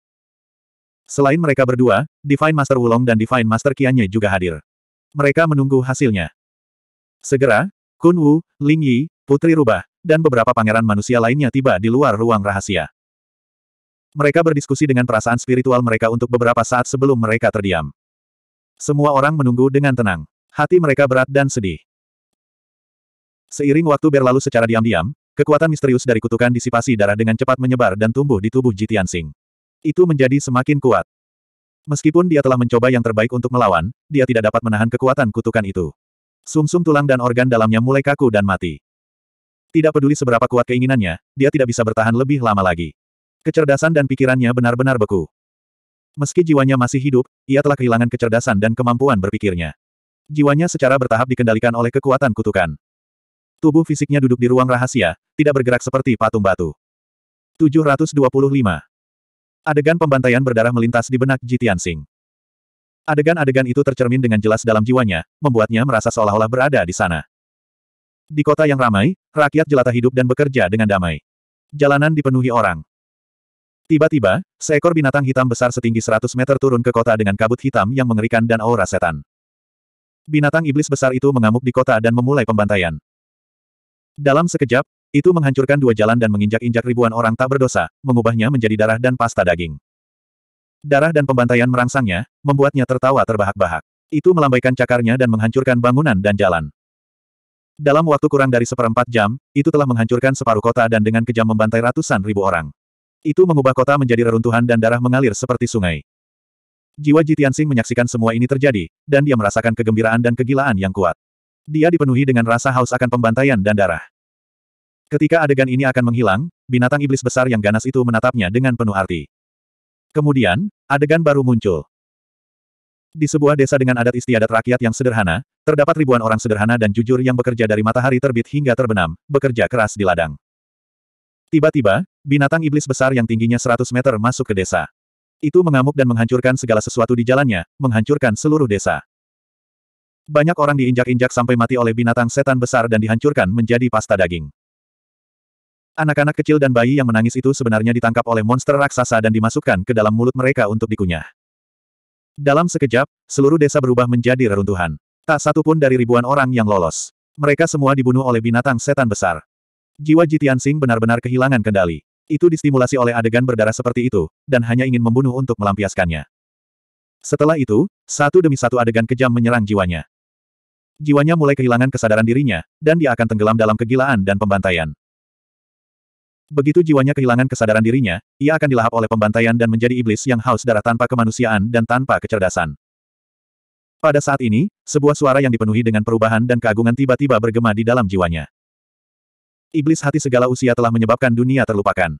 Selain mereka berdua, Divine Master Wulong dan Divine Master Kianye juga hadir. Mereka menunggu hasilnya. Segera, Kun Wu, Ling Yi, Putri Rubah, dan beberapa pangeran manusia lainnya tiba di luar ruang rahasia. Mereka berdiskusi dengan perasaan spiritual mereka untuk beberapa saat sebelum mereka terdiam. Semua orang menunggu dengan tenang. Hati mereka berat dan sedih. Seiring waktu berlalu secara diam-diam, Kekuatan misterius dari kutukan disipasi darah dengan cepat menyebar dan tumbuh di tubuh Jitian Sing. Itu menjadi semakin kuat. Meskipun dia telah mencoba yang terbaik untuk melawan, dia tidak dapat menahan kekuatan kutukan itu. Sumsum -sum tulang dan organ dalamnya mulai kaku dan mati. Tidak peduli seberapa kuat keinginannya, dia tidak bisa bertahan lebih lama lagi. Kecerdasan dan pikirannya benar-benar beku. Meski jiwanya masih hidup, ia telah kehilangan kecerdasan dan kemampuan berpikirnya. Jiwanya secara bertahap dikendalikan oleh kekuatan kutukan. Tubuh fisiknya duduk di ruang rahasia, tidak bergerak seperti patung batu. 725. Adegan pembantaian berdarah melintas di benak Jitian Sing. Adegan-adegan itu tercermin dengan jelas dalam jiwanya, membuatnya merasa seolah-olah berada di sana. Di kota yang ramai, rakyat jelata hidup dan bekerja dengan damai. Jalanan dipenuhi orang. Tiba-tiba, seekor binatang hitam besar setinggi 100 meter turun ke kota dengan kabut hitam yang mengerikan dan aura setan. Binatang iblis besar itu mengamuk di kota dan memulai pembantaian. Dalam sekejap, itu menghancurkan dua jalan dan menginjak-injak ribuan orang tak berdosa, mengubahnya menjadi darah dan pasta daging. Darah dan pembantaian merangsangnya, membuatnya tertawa terbahak-bahak. Itu melambaikan cakarnya dan menghancurkan bangunan dan jalan. Dalam waktu kurang dari seperempat jam, itu telah menghancurkan separuh kota dan dengan kejam membantai ratusan ribu orang. Itu mengubah kota menjadi reruntuhan dan darah mengalir seperti sungai. Jiwa Jitiansing menyaksikan semua ini terjadi, dan dia merasakan kegembiraan dan kegilaan yang kuat. Dia dipenuhi dengan rasa haus akan pembantaian dan darah. Ketika adegan ini akan menghilang, binatang iblis besar yang ganas itu menatapnya dengan penuh arti. Kemudian, adegan baru muncul. Di sebuah desa dengan adat istiadat rakyat yang sederhana, terdapat ribuan orang sederhana dan jujur yang bekerja dari matahari terbit hingga terbenam, bekerja keras di ladang. Tiba-tiba, binatang iblis besar yang tingginya 100 meter masuk ke desa. Itu mengamuk dan menghancurkan segala sesuatu di jalannya, menghancurkan seluruh desa. Banyak orang diinjak-injak sampai mati oleh binatang setan besar dan dihancurkan menjadi pasta daging. Anak-anak kecil dan bayi yang menangis itu sebenarnya ditangkap oleh monster raksasa dan dimasukkan ke dalam mulut mereka untuk dikunyah. Dalam sekejap, seluruh desa berubah menjadi reruntuhan. Tak satu pun dari ribuan orang yang lolos. Mereka semua dibunuh oleh binatang setan besar. Jiwa Jitian Sing benar-benar kehilangan kendali. Itu distimulasi oleh adegan berdarah seperti itu, dan hanya ingin membunuh untuk melampiaskannya. Setelah itu, satu demi satu adegan kejam menyerang jiwanya. Jiwanya mulai kehilangan kesadaran dirinya, dan dia akan tenggelam dalam kegilaan dan pembantaian. Begitu jiwanya kehilangan kesadaran dirinya, ia akan dilahap oleh pembantaian dan menjadi iblis yang haus darah tanpa kemanusiaan dan tanpa kecerdasan. Pada saat ini, sebuah suara yang dipenuhi dengan perubahan dan keagungan tiba-tiba bergema di dalam jiwanya. Iblis hati segala usia telah menyebabkan dunia terlupakan.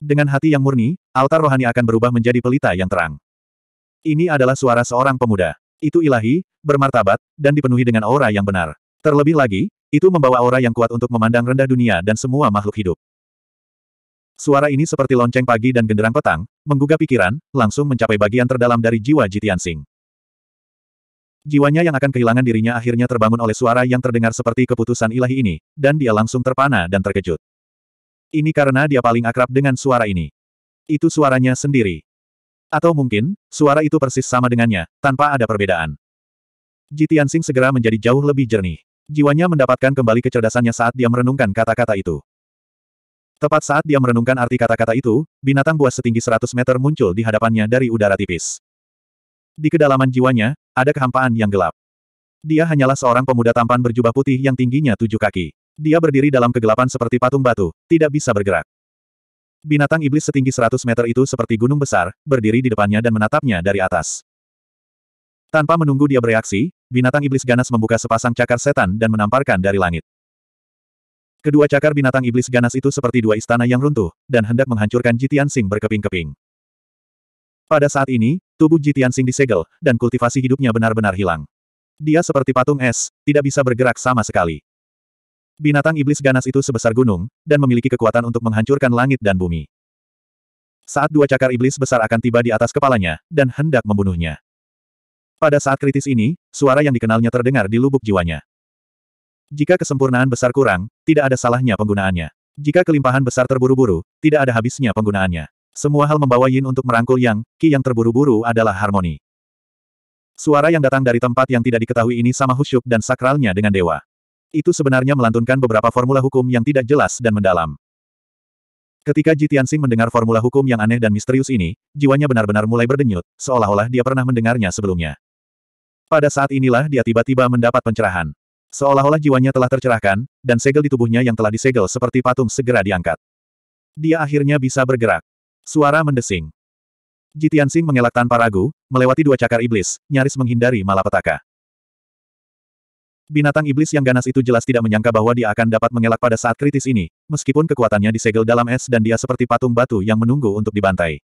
Dengan hati yang murni, altar rohani akan berubah menjadi pelita yang terang. Ini adalah suara seorang pemuda. Itu ilahi, bermartabat, dan dipenuhi dengan aura yang benar. Terlebih lagi, itu membawa aura yang kuat untuk memandang rendah dunia dan semua makhluk hidup. Suara ini seperti lonceng pagi dan genderang petang, menggugah pikiran, langsung mencapai bagian terdalam dari jiwa Jitian Sing. Jiwanya yang akan kehilangan dirinya akhirnya terbangun oleh suara yang terdengar seperti keputusan ilahi ini, dan dia langsung terpana dan terkejut. Ini karena dia paling akrab dengan suara ini. Itu suaranya sendiri. Atau mungkin, suara itu persis sama dengannya, tanpa ada perbedaan. Ji Tianxing segera menjadi jauh lebih jernih. Jiwanya mendapatkan kembali kecerdasannya saat dia merenungkan kata-kata itu. Tepat saat dia merenungkan arti kata-kata itu, binatang buas setinggi 100 meter muncul di hadapannya dari udara tipis. Di kedalaman jiwanya, ada kehampaan yang gelap. Dia hanyalah seorang pemuda tampan berjubah putih yang tingginya tujuh kaki. Dia berdiri dalam kegelapan seperti patung batu, tidak bisa bergerak. Binatang iblis setinggi 100 meter itu seperti gunung besar, berdiri di depannya dan menatapnya dari atas. Tanpa menunggu dia bereaksi, binatang iblis ganas membuka sepasang cakar setan dan menamparkan dari langit. Kedua cakar binatang iblis ganas itu seperti dua istana yang runtuh, dan hendak menghancurkan Jitian Sing berkeping-keping. Pada saat ini, tubuh Jitian Sing disegel, dan kultivasi hidupnya benar-benar hilang. Dia seperti patung es, tidak bisa bergerak sama sekali. Binatang iblis ganas itu sebesar gunung, dan memiliki kekuatan untuk menghancurkan langit dan bumi. Saat dua cakar iblis besar akan tiba di atas kepalanya, dan hendak membunuhnya. Pada saat kritis ini, suara yang dikenalnya terdengar di lubuk jiwanya. Jika kesempurnaan besar kurang, tidak ada salahnya penggunaannya. Jika kelimpahan besar terburu-buru, tidak ada habisnya penggunaannya. Semua hal membawa Yin untuk merangkul Yang, Ki yang terburu-buru adalah harmoni. Suara yang datang dari tempat yang tidak diketahui ini sama husyuk dan sakralnya dengan dewa. Itu sebenarnya melantunkan beberapa formula hukum yang tidak jelas dan mendalam. Ketika Ji Tianxing mendengar formula hukum yang aneh dan misterius ini, jiwanya benar-benar mulai berdenyut, seolah-olah dia pernah mendengarnya sebelumnya. Pada saat inilah dia tiba-tiba mendapat pencerahan. Seolah-olah jiwanya telah tercerahkan, dan segel di tubuhnya yang telah disegel seperti patung segera diangkat. Dia akhirnya bisa bergerak. Suara mendesing. Jitian Sing mengelak tanpa ragu, melewati dua cakar iblis, nyaris menghindari malapetaka. Binatang iblis yang ganas itu jelas tidak menyangka bahwa dia akan dapat mengelak pada saat kritis ini, meskipun kekuatannya disegel dalam es dan dia seperti patung batu yang menunggu untuk dibantai.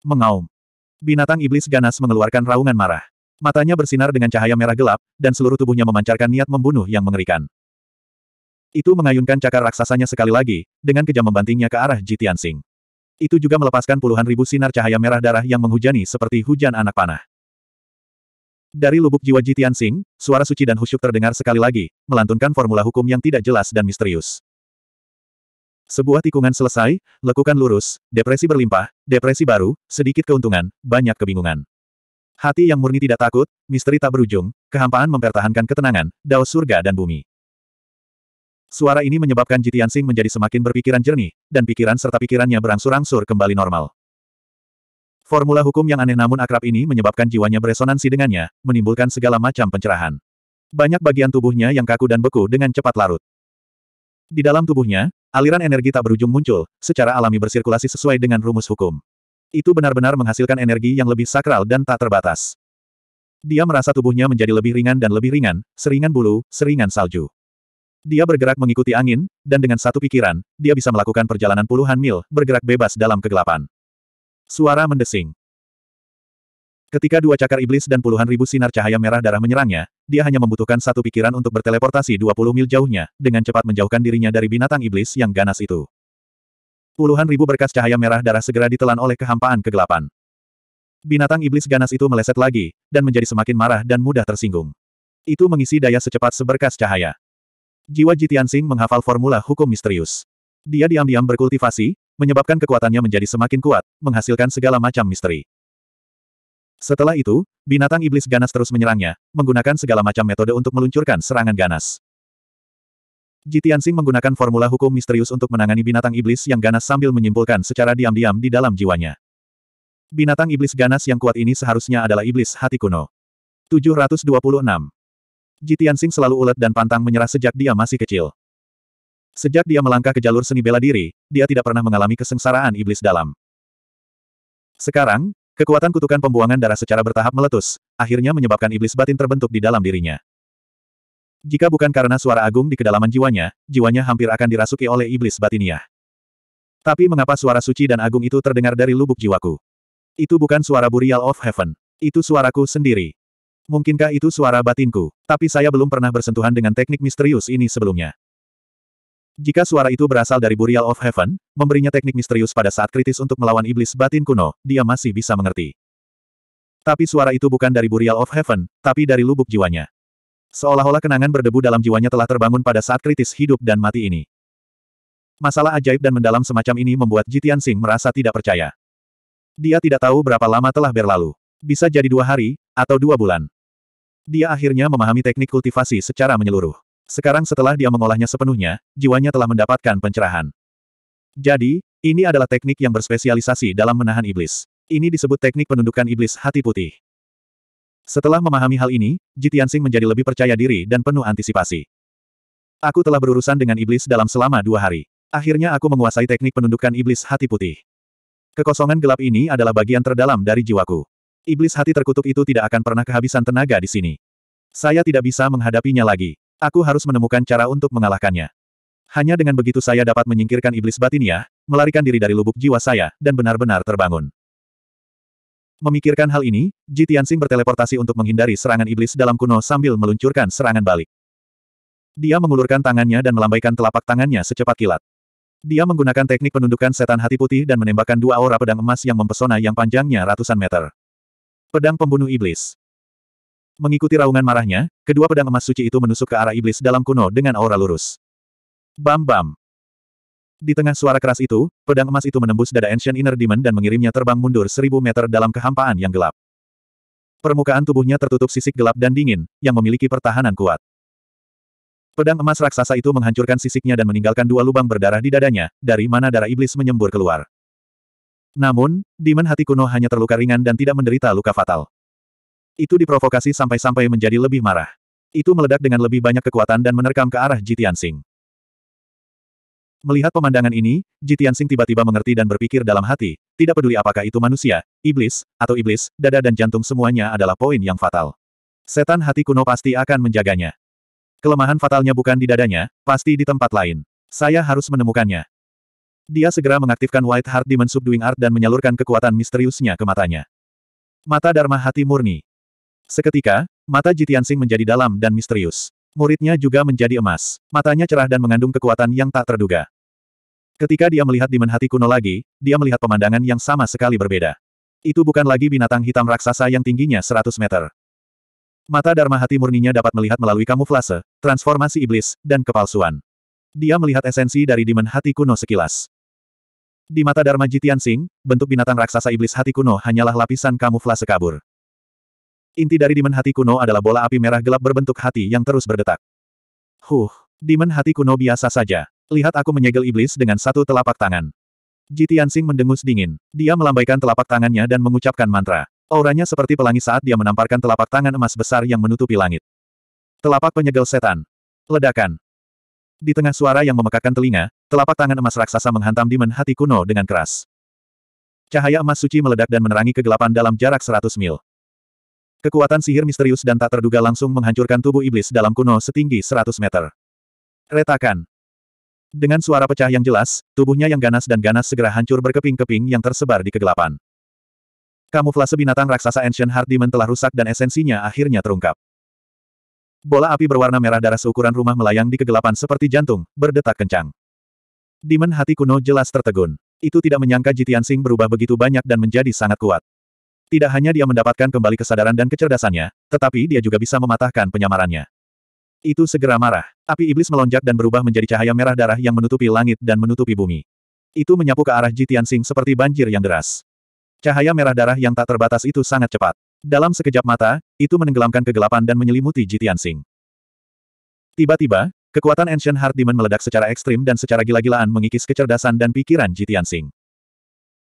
Mengaum. Binatang iblis ganas mengeluarkan raungan marah. Matanya bersinar dengan cahaya merah gelap, dan seluruh tubuhnya memancarkan niat membunuh yang mengerikan. Itu mengayunkan cakar raksasanya sekali lagi, dengan kejam membantingnya ke arah Jitian Singh. Itu juga melepaskan puluhan ribu sinar cahaya merah darah yang menghujani seperti hujan anak panah. Dari lubuk jiwa Jitian Tianxing, suara suci dan khusyuk terdengar sekali lagi, melantunkan formula hukum yang tidak jelas dan misterius. Sebuah tikungan selesai, lekukan lurus, depresi berlimpah, depresi baru, sedikit keuntungan, banyak kebingungan. Hati yang murni tidak takut, misteri tak berujung, kehampaan mempertahankan ketenangan, dao surga dan bumi. Suara ini menyebabkan Jitian Singh menjadi semakin berpikiran jernih, dan pikiran serta pikirannya berangsur-angsur kembali normal. Formula hukum yang aneh namun akrab ini menyebabkan jiwanya beresonansi dengannya, menimbulkan segala macam pencerahan. Banyak bagian tubuhnya yang kaku dan beku dengan cepat larut. Di dalam tubuhnya, aliran energi tak berujung muncul, secara alami bersirkulasi sesuai dengan rumus hukum. Itu benar-benar menghasilkan energi yang lebih sakral dan tak terbatas. Dia merasa tubuhnya menjadi lebih ringan dan lebih ringan, seringan bulu, seringan salju. Dia bergerak mengikuti angin, dan dengan satu pikiran, dia bisa melakukan perjalanan puluhan mil, bergerak bebas dalam kegelapan. Suara mendesing. Ketika dua cakar iblis dan puluhan ribu sinar cahaya merah darah menyerangnya, dia hanya membutuhkan satu pikiran untuk berteleportasi 20 mil jauhnya, dengan cepat menjauhkan dirinya dari binatang iblis yang ganas itu. Puluhan ribu berkas cahaya merah darah segera ditelan oleh kehampaan kegelapan. Binatang iblis ganas itu meleset lagi, dan menjadi semakin marah dan mudah tersinggung. Itu mengisi daya secepat seberkas cahaya. Jiwa Jitian Jitiansing menghafal formula hukum misterius. Dia diam-diam berkultivasi, menyebabkan kekuatannya menjadi semakin kuat, menghasilkan segala macam misteri. Setelah itu, binatang iblis ganas terus menyerangnya, menggunakan segala macam metode untuk meluncurkan serangan ganas. Jitiansing menggunakan formula hukum misterius untuk menangani binatang iblis yang ganas sambil menyimpulkan secara diam-diam di dalam jiwanya. Binatang iblis ganas yang kuat ini seharusnya adalah iblis hati kuno. 726. Jitiansing selalu ulet dan pantang menyerah sejak dia masih kecil. Sejak dia melangkah ke jalur seni bela diri, dia tidak pernah mengalami kesengsaraan iblis dalam. Sekarang, kekuatan kutukan pembuangan darah secara bertahap meletus, akhirnya menyebabkan iblis batin terbentuk di dalam dirinya. Jika bukan karena suara agung di kedalaman jiwanya, jiwanya hampir akan dirasuki oleh iblis batiniah. Tapi mengapa suara suci dan agung itu terdengar dari lubuk jiwaku? Itu bukan suara Burial of Heaven. Itu suaraku sendiri. Mungkinkah itu suara batinku? Tapi saya belum pernah bersentuhan dengan teknik misterius ini sebelumnya. Jika suara itu berasal dari Burial of Heaven, memberinya teknik misterius pada saat kritis untuk melawan iblis batin kuno, dia masih bisa mengerti. Tapi suara itu bukan dari Burial of Heaven, tapi dari lubuk jiwanya. Seolah-olah kenangan berdebu dalam jiwanya telah terbangun pada saat kritis hidup dan mati ini. Masalah ajaib dan mendalam semacam ini membuat Jitian Singh merasa tidak percaya. Dia tidak tahu berapa lama telah berlalu. Bisa jadi dua hari, atau dua bulan. Dia akhirnya memahami teknik kultivasi secara menyeluruh. Sekarang setelah dia mengolahnya sepenuhnya, jiwanya telah mendapatkan pencerahan. Jadi, ini adalah teknik yang berspesialisasi dalam menahan iblis. Ini disebut teknik penundukan iblis hati putih. Setelah memahami hal ini, Jitiansing menjadi lebih percaya diri dan penuh antisipasi. Aku telah berurusan dengan iblis dalam selama dua hari. Akhirnya aku menguasai teknik penundukan iblis hati putih. Kekosongan gelap ini adalah bagian terdalam dari jiwaku. Iblis hati terkutuk itu tidak akan pernah kehabisan tenaga di sini. Saya tidak bisa menghadapinya lagi. Aku harus menemukan cara untuk mengalahkannya. Hanya dengan begitu saya dapat menyingkirkan iblis batinnya, melarikan diri dari lubuk jiwa saya, dan benar-benar terbangun. Memikirkan hal ini, Ji Tianxing berteleportasi untuk menghindari serangan iblis dalam kuno sambil meluncurkan serangan balik. Dia mengulurkan tangannya dan melambaikan telapak tangannya secepat kilat. Dia menggunakan teknik penundukan setan hati putih dan menembakkan dua aura pedang emas yang mempesona yang panjangnya ratusan meter. Pedang pembunuh iblis. Mengikuti raungan marahnya, kedua pedang emas suci itu menusuk ke arah iblis dalam kuno dengan aura lurus. Bam-bam! Di tengah suara keras itu, pedang emas itu menembus dada Ancient Inner Demon dan mengirimnya terbang mundur seribu meter dalam kehampaan yang gelap. Permukaan tubuhnya tertutup sisik gelap dan dingin, yang memiliki pertahanan kuat. Pedang emas raksasa itu menghancurkan sisiknya dan meninggalkan dua lubang berdarah di dadanya, dari mana darah iblis menyembur keluar. Namun, Demon Hati Kuno hanya terluka ringan dan tidak menderita luka fatal. Itu diprovokasi sampai-sampai menjadi lebih marah. Itu meledak dengan lebih banyak kekuatan dan menerkam ke arah Jitian Sing. Melihat pemandangan ini, Jitian Sing tiba-tiba mengerti dan berpikir dalam hati, tidak peduli apakah itu manusia, iblis, atau iblis, dada dan jantung semuanya adalah poin yang fatal. Setan hati kuno pasti akan menjaganya. Kelemahan fatalnya bukan di dadanya, pasti di tempat lain. Saya harus menemukannya. Dia segera mengaktifkan White Heart Demon Subduing Art dan menyalurkan kekuatan misteriusnya ke matanya. Mata Dharma Hati Murni. Seketika, mata Jitiansing menjadi dalam dan misterius. Muridnya juga menjadi emas. Matanya cerah dan mengandung kekuatan yang tak terduga. Ketika dia melihat di hati kuno lagi, dia melihat pemandangan yang sama sekali berbeda. Itu bukan lagi binatang hitam raksasa yang tingginya 100 meter. Mata Dharma hati murninya dapat melihat melalui kamuflase, transformasi iblis, dan kepalsuan. Dia melihat esensi dari dimen hati kuno sekilas. Di mata Dharma Jitian Singh, bentuk binatang raksasa iblis hati kuno hanyalah lapisan kamuflase kabur. Inti dari dimen hati kuno adalah bola api merah gelap berbentuk hati yang terus berdetak. Huh, dimen hati kuno biasa saja. Lihat aku menyegel iblis dengan satu telapak tangan. Jitiansing mendengus dingin. Dia melambaikan telapak tangannya dan mengucapkan mantra. Auranya seperti pelangi saat dia menamparkan telapak tangan emas besar yang menutupi langit. Telapak penyegel setan. Ledakan. Di tengah suara yang memekakan telinga, telapak tangan emas raksasa menghantam dimen hati kuno dengan keras. Cahaya emas suci meledak dan menerangi kegelapan dalam jarak 100 mil. Kekuatan sihir misterius dan tak terduga langsung menghancurkan tubuh iblis dalam kuno setinggi 100 meter. Retakan. Dengan suara pecah yang jelas, tubuhnya yang ganas dan ganas segera hancur berkeping-keping yang tersebar di kegelapan. Kamuflase binatang raksasa Ancient Heart Demon telah rusak dan esensinya akhirnya terungkap. Bola api berwarna merah darah seukuran rumah melayang di kegelapan seperti jantung, berdetak kencang. Demon hati kuno jelas tertegun. Itu tidak menyangka Jitian Sing berubah begitu banyak dan menjadi sangat kuat. Tidak hanya dia mendapatkan kembali kesadaran dan kecerdasannya, tetapi dia juga bisa mematahkan penyamarannya. Itu segera marah. Api iblis melonjak dan berubah menjadi cahaya merah darah yang menutupi langit dan menutupi bumi. Itu menyapu ke arah Jitiansing seperti banjir yang deras. Cahaya merah darah yang tak terbatas itu sangat cepat. Dalam sekejap mata, itu menenggelamkan kegelapan dan menyelimuti Jitiansing. Tiba-tiba, kekuatan Ancient Heart Demon meledak secara ekstrim dan secara gila-gilaan mengikis kecerdasan dan pikiran Jitiansing.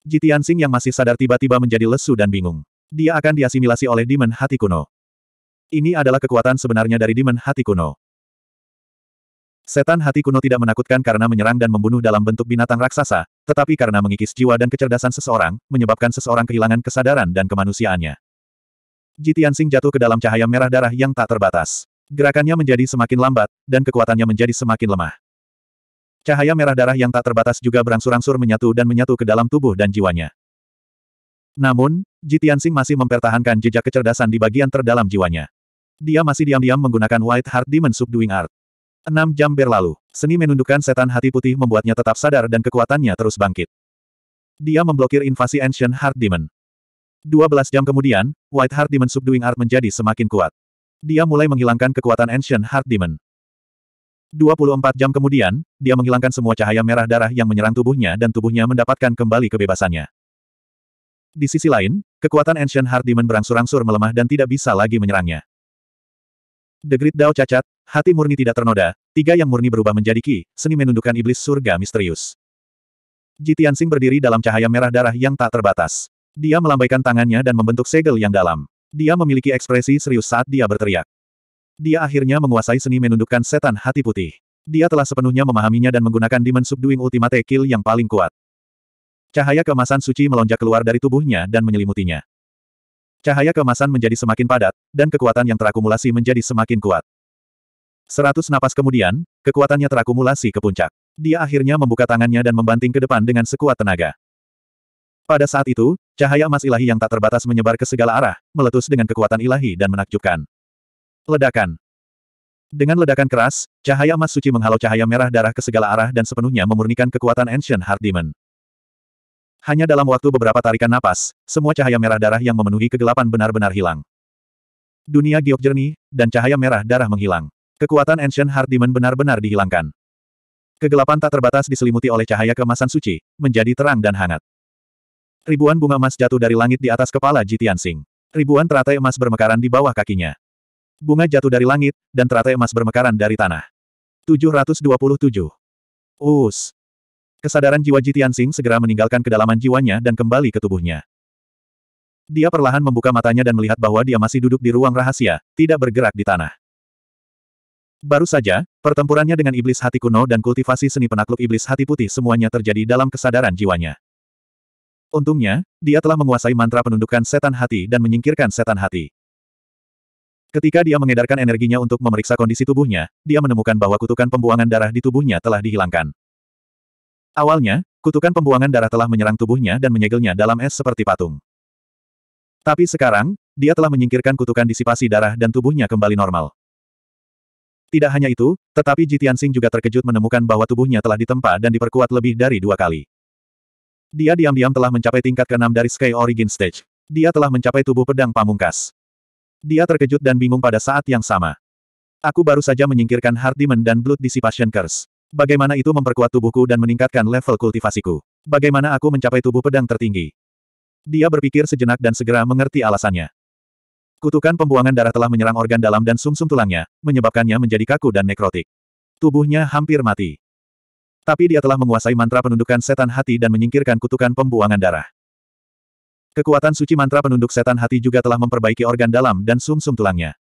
Ji Tianxing yang masih sadar tiba-tiba menjadi lesu dan bingung. Dia akan diasimilasi oleh Demon Hati Kuno. Ini adalah kekuatan sebenarnya dari Demon Hati Kuno. Setan Hati Kuno tidak menakutkan karena menyerang dan membunuh dalam bentuk binatang raksasa, tetapi karena mengikis jiwa dan kecerdasan seseorang, menyebabkan seseorang kehilangan kesadaran dan kemanusiaannya. Ji Tianxing jatuh ke dalam cahaya merah darah yang tak terbatas. Gerakannya menjadi semakin lambat, dan kekuatannya menjadi semakin lemah. Cahaya merah darah yang tak terbatas juga berangsur-angsur menyatu dan menyatu ke dalam tubuh dan jiwanya. Namun, Jitian Sing masih mempertahankan jejak kecerdasan di bagian terdalam jiwanya. Dia masih diam-diam menggunakan White Heart Demon Subduing Art. Enam jam berlalu, seni menundukkan setan hati putih membuatnya tetap sadar dan kekuatannya terus bangkit. Dia memblokir invasi Ancient Heart Demon. 12 jam kemudian, White Heart Demon Subduing Art menjadi semakin kuat. Dia mulai menghilangkan kekuatan Ancient Heart Demon. 24 jam kemudian, dia menghilangkan semua cahaya merah darah yang menyerang tubuhnya dan tubuhnya mendapatkan kembali kebebasannya. Di sisi lain, kekuatan Ancient Heart Demon berangsur-angsur melemah dan tidak bisa lagi menyerangnya. The Great Dao cacat, hati murni tidak ternoda, tiga yang murni berubah menjadi Ki, seni menundukkan iblis surga misterius. Jitian Sing berdiri dalam cahaya merah darah yang tak terbatas. Dia melambaikan tangannya dan membentuk segel yang dalam. Dia memiliki ekspresi serius saat dia berteriak. Dia akhirnya menguasai seni menundukkan setan hati putih. Dia telah sepenuhnya memahaminya dan menggunakan Demon Subduing Ultimate Kill yang paling kuat. Cahaya kemasan suci melonjak keluar dari tubuhnya dan menyelimutinya. Cahaya kemasan menjadi semakin padat, dan kekuatan yang terakumulasi menjadi semakin kuat. Seratus napas kemudian, kekuatannya terakumulasi ke puncak. Dia akhirnya membuka tangannya dan membanting ke depan dengan sekuat tenaga. Pada saat itu, cahaya emas ilahi yang tak terbatas menyebar ke segala arah, meletus dengan kekuatan ilahi dan menakjubkan. Ledakan. Dengan ledakan keras, cahaya emas suci menghalau cahaya merah darah ke segala arah dan sepenuhnya memurnikan kekuatan Ancient Heart Demon. Hanya dalam waktu beberapa tarikan napas, semua cahaya merah darah yang memenuhi kegelapan benar-benar hilang. Dunia giok jernih, dan cahaya merah darah menghilang. Kekuatan Ancient Heart Demon benar-benar dihilangkan. Kegelapan tak terbatas diselimuti oleh cahaya kemasan suci, menjadi terang dan hangat. Ribuan bunga emas jatuh dari langit di atas kepala Jitian Sing. Ribuan teratai emas bermekaran di bawah kakinya. Bunga jatuh dari langit, dan teratai emas bermekaran dari tanah. 727. Us. Kesadaran jiwa Jitian Jitiansing segera meninggalkan kedalaman jiwanya dan kembali ke tubuhnya. Dia perlahan membuka matanya dan melihat bahwa dia masih duduk di ruang rahasia, tidak bergerak di tanah. Baru saja, pertempurannya dengan iblis hati kuno dan kultivasi seni penakluk iblis hati putih semuanya terjadi dalam kesadaran jiwanya. Untungnya, dia telah menguasai mantra penundukan setan hati dan menyingkirkan setan hati. Ketika dia mengedarkan energinya untuk memeriksa kondisi tubuhnya, dia menemukan bahwa kutukan pembuangan darah di tubuhnya telah dihilangkan. Awalnya, kutukan pembuangan darah telah menyerang tubuhnya dan menyegelnya dalam es seperti patung. Tapi sekarang, dia telah menyingkirkan kutukan disipasi darah dan tubuhnya kembali normal. Tidak hanya itu, tetapi Jitian Sing juga terkejut menemukan bahwa tubuhnya telah ditempa dan diperkuat lebih dari dua kali. Dia diam-diam telah mencapai tingkat keenam dari Sky Origin Stage. Dia telah mencapai tubuh pedang pamungkas. Dia terkejut dan bingung pada saat yang sama. Aku baru saja menyingkirkan Heart Demon dan Blood Dissipation Curse. Bagaimana itu memperkuat tubuhku dan meningkatkan level kultivasiku? Bagaimana aku mencapai tubuh pedang tertinggi? Dia berpikir sejenak dan segera mengerti alasannya. Kutukan pembuangan darah telah menyerang organ dalam dan sumsum -sum tulangnya, menyebabkannya menjadi kaku dan nekrotik. Tubuhnya hampir mati. Tapi dia telah menguasai mantra penundukan setan hati dan menyingkirkan kutukan pembuangan darah. Kekuatan suci mantra penunduk setan hati juga telah memperbaiki organ dalam dan sumsum -sum tulangnya.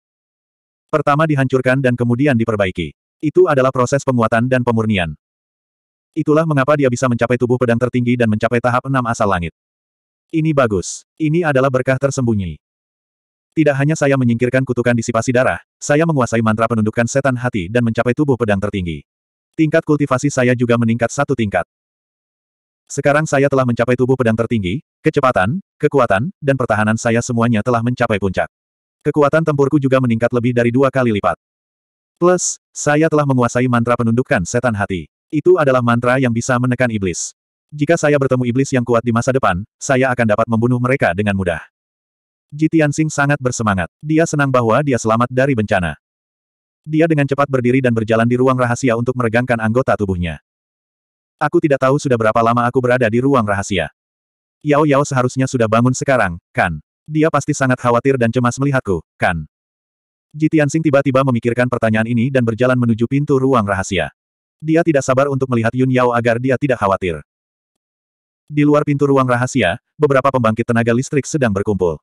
Pertama dihancurkan dan kemudian diperbaiki. Itu adalah proses penguatan dan pemurnian. Itulah mengapa dia bisa mencapai tubuh pedang tertinggi dan mencapai tahap enam asal langit. Ini bagus. Ini adalah berkah tersembunyi. Tidak hanya saya menyingkirkan kutukan disipasi darah, saya menguasai mantra penundukan setan hati dan mencapai tubuh pedang tertinggi. Tingkat kultivasi saya juga meningkat satu tingkat. Sekarang saya telah mencapai tubuh pedang tertinggi, kecepatan, kekuatan, dan pertahanan saya semuanya telah mencapai puncak. Kekuatan tempurku juga meningkat lebih dari dua kali lipat. Plus, saya telah menguasai mantra penundukan setan hati. Itu adalah mantra yang bisa menekan iblis. Jika saya bertemu iblis yang kuat di masa depan, saya akan dapat membunuh mereka dengan mudah. Jitian Sing sangat bersemangat. Dia senang bahwa dia selamat dari bencana. Dia dengan cepat berdiri dan berjalan di ruang rahasia untuk meregangkan anggota tubuhnya. Aku tidak tahu sudah berapa lama aku berada di ruang rahasia. Yao Yao seharusnya sudah bangun sekarang, kan? Dia pasti sangat khawatir dan cemas melihatku, kan? Jitiansing tiba-tiba memikirkan pertanyaan ini dan berjalan menuju pintu ruang rahasia. Dia tidak sabar untuk melihat Yun Yao agar dia tidak khawatir. Di luar pintu ruang rahasia, beberapa pembangkit tenaga listrik sedang berkumpul.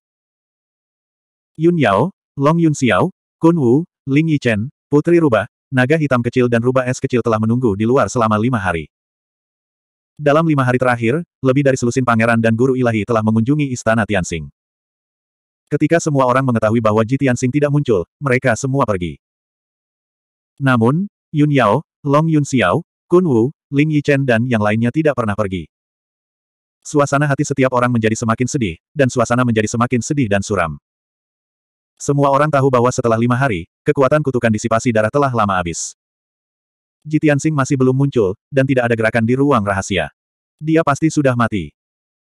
Yun Yao, Long Yun Xiao, Kun Wu, Ling Yichen, Putri Rubah, naga hitam kecil dan Rubah Es kecil telah menunggu di luar selama lima hari. Dalam lima hari terakhir, lebih dari selusin pangeran dan guru ilahi telah mengunjungi istana Tianxing. Ketika semua orang mengetahui bahwa Ji Tianxing tidak muncul, mereka semua pergi. Namun, Yun Yao, Long Yun Xiao, Kun Wu, Ling Yichen dan yang lainnya tidak pernah pergi. Suasana hati setiap orang menjadi semakin sedih, dan suasana menjadi semakin sedih dan suram. Semua orang tahu bahwa setelah lima hari, kekuatan kutukan disipasi darah telah lama habis. Jitian Sing masih belum muncul, dan tidak ada gerakan di ruang rahasia. Dia pasti sudah mati.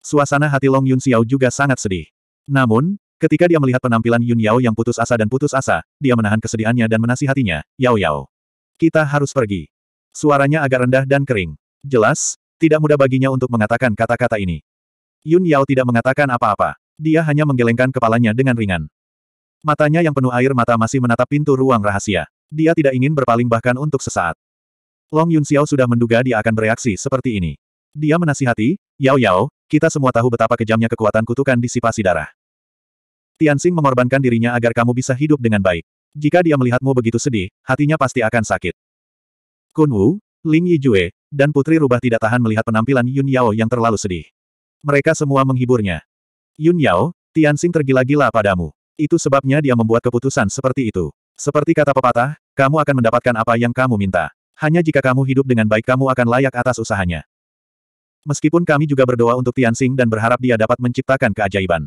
Suasana hati Long Yun Xiao juga sangat sedih. Namun, ketika dia melihat penampilan Yun Yao yang putus asa dan putus asa, dia menahan kesedihannya dan menasihatinya, Yao Yao. Kita harus pergi. Suaranya agak rendah dan kering. Jelas, tidak mudah baginya untuk mengatakan kata-kata ini. Yun Yao tidak mengatakan apa-apa. Dia hanya menggelengkan kepalanya dengan ringan. Matanya yang penuh air mata masih menatap pintu ruang rahasia. Dia tidak ingin berpaling bahkan untuk sesaat. Long Yun Xiao sudah menduga dia akan bereaksi seperti ini. Dia menasihati, Yao Yao, kita semua tahu betapa kejamnya kekuatan kutukan disipasi darah. Tianxing mengorbankan dirinya agar kamu bisa hidup dengan baik. Jika dia melihatmu begitu sedih, hatinya pasti akan sakit. Kun Wu, Ling Yi Jue, dan Putri Rubah tidak tahan melihat penampilan Yun Yao yang terlalu sedih. Mereka semua menghiburnya. Yun Yao, Tianxing tergila-gila padamu. Itu sebabnya dia membuat keputusan seperti itu. Seperti kata pepatah, kamu akan mendapatkan apa yang kamu minta. Hanya jika kamu hidup dengan baik kamu akan layak atas usahanya. Meskipun kami juga berdoa untuk Tianxing dan berharap dia dapat menciptakan keajaiban.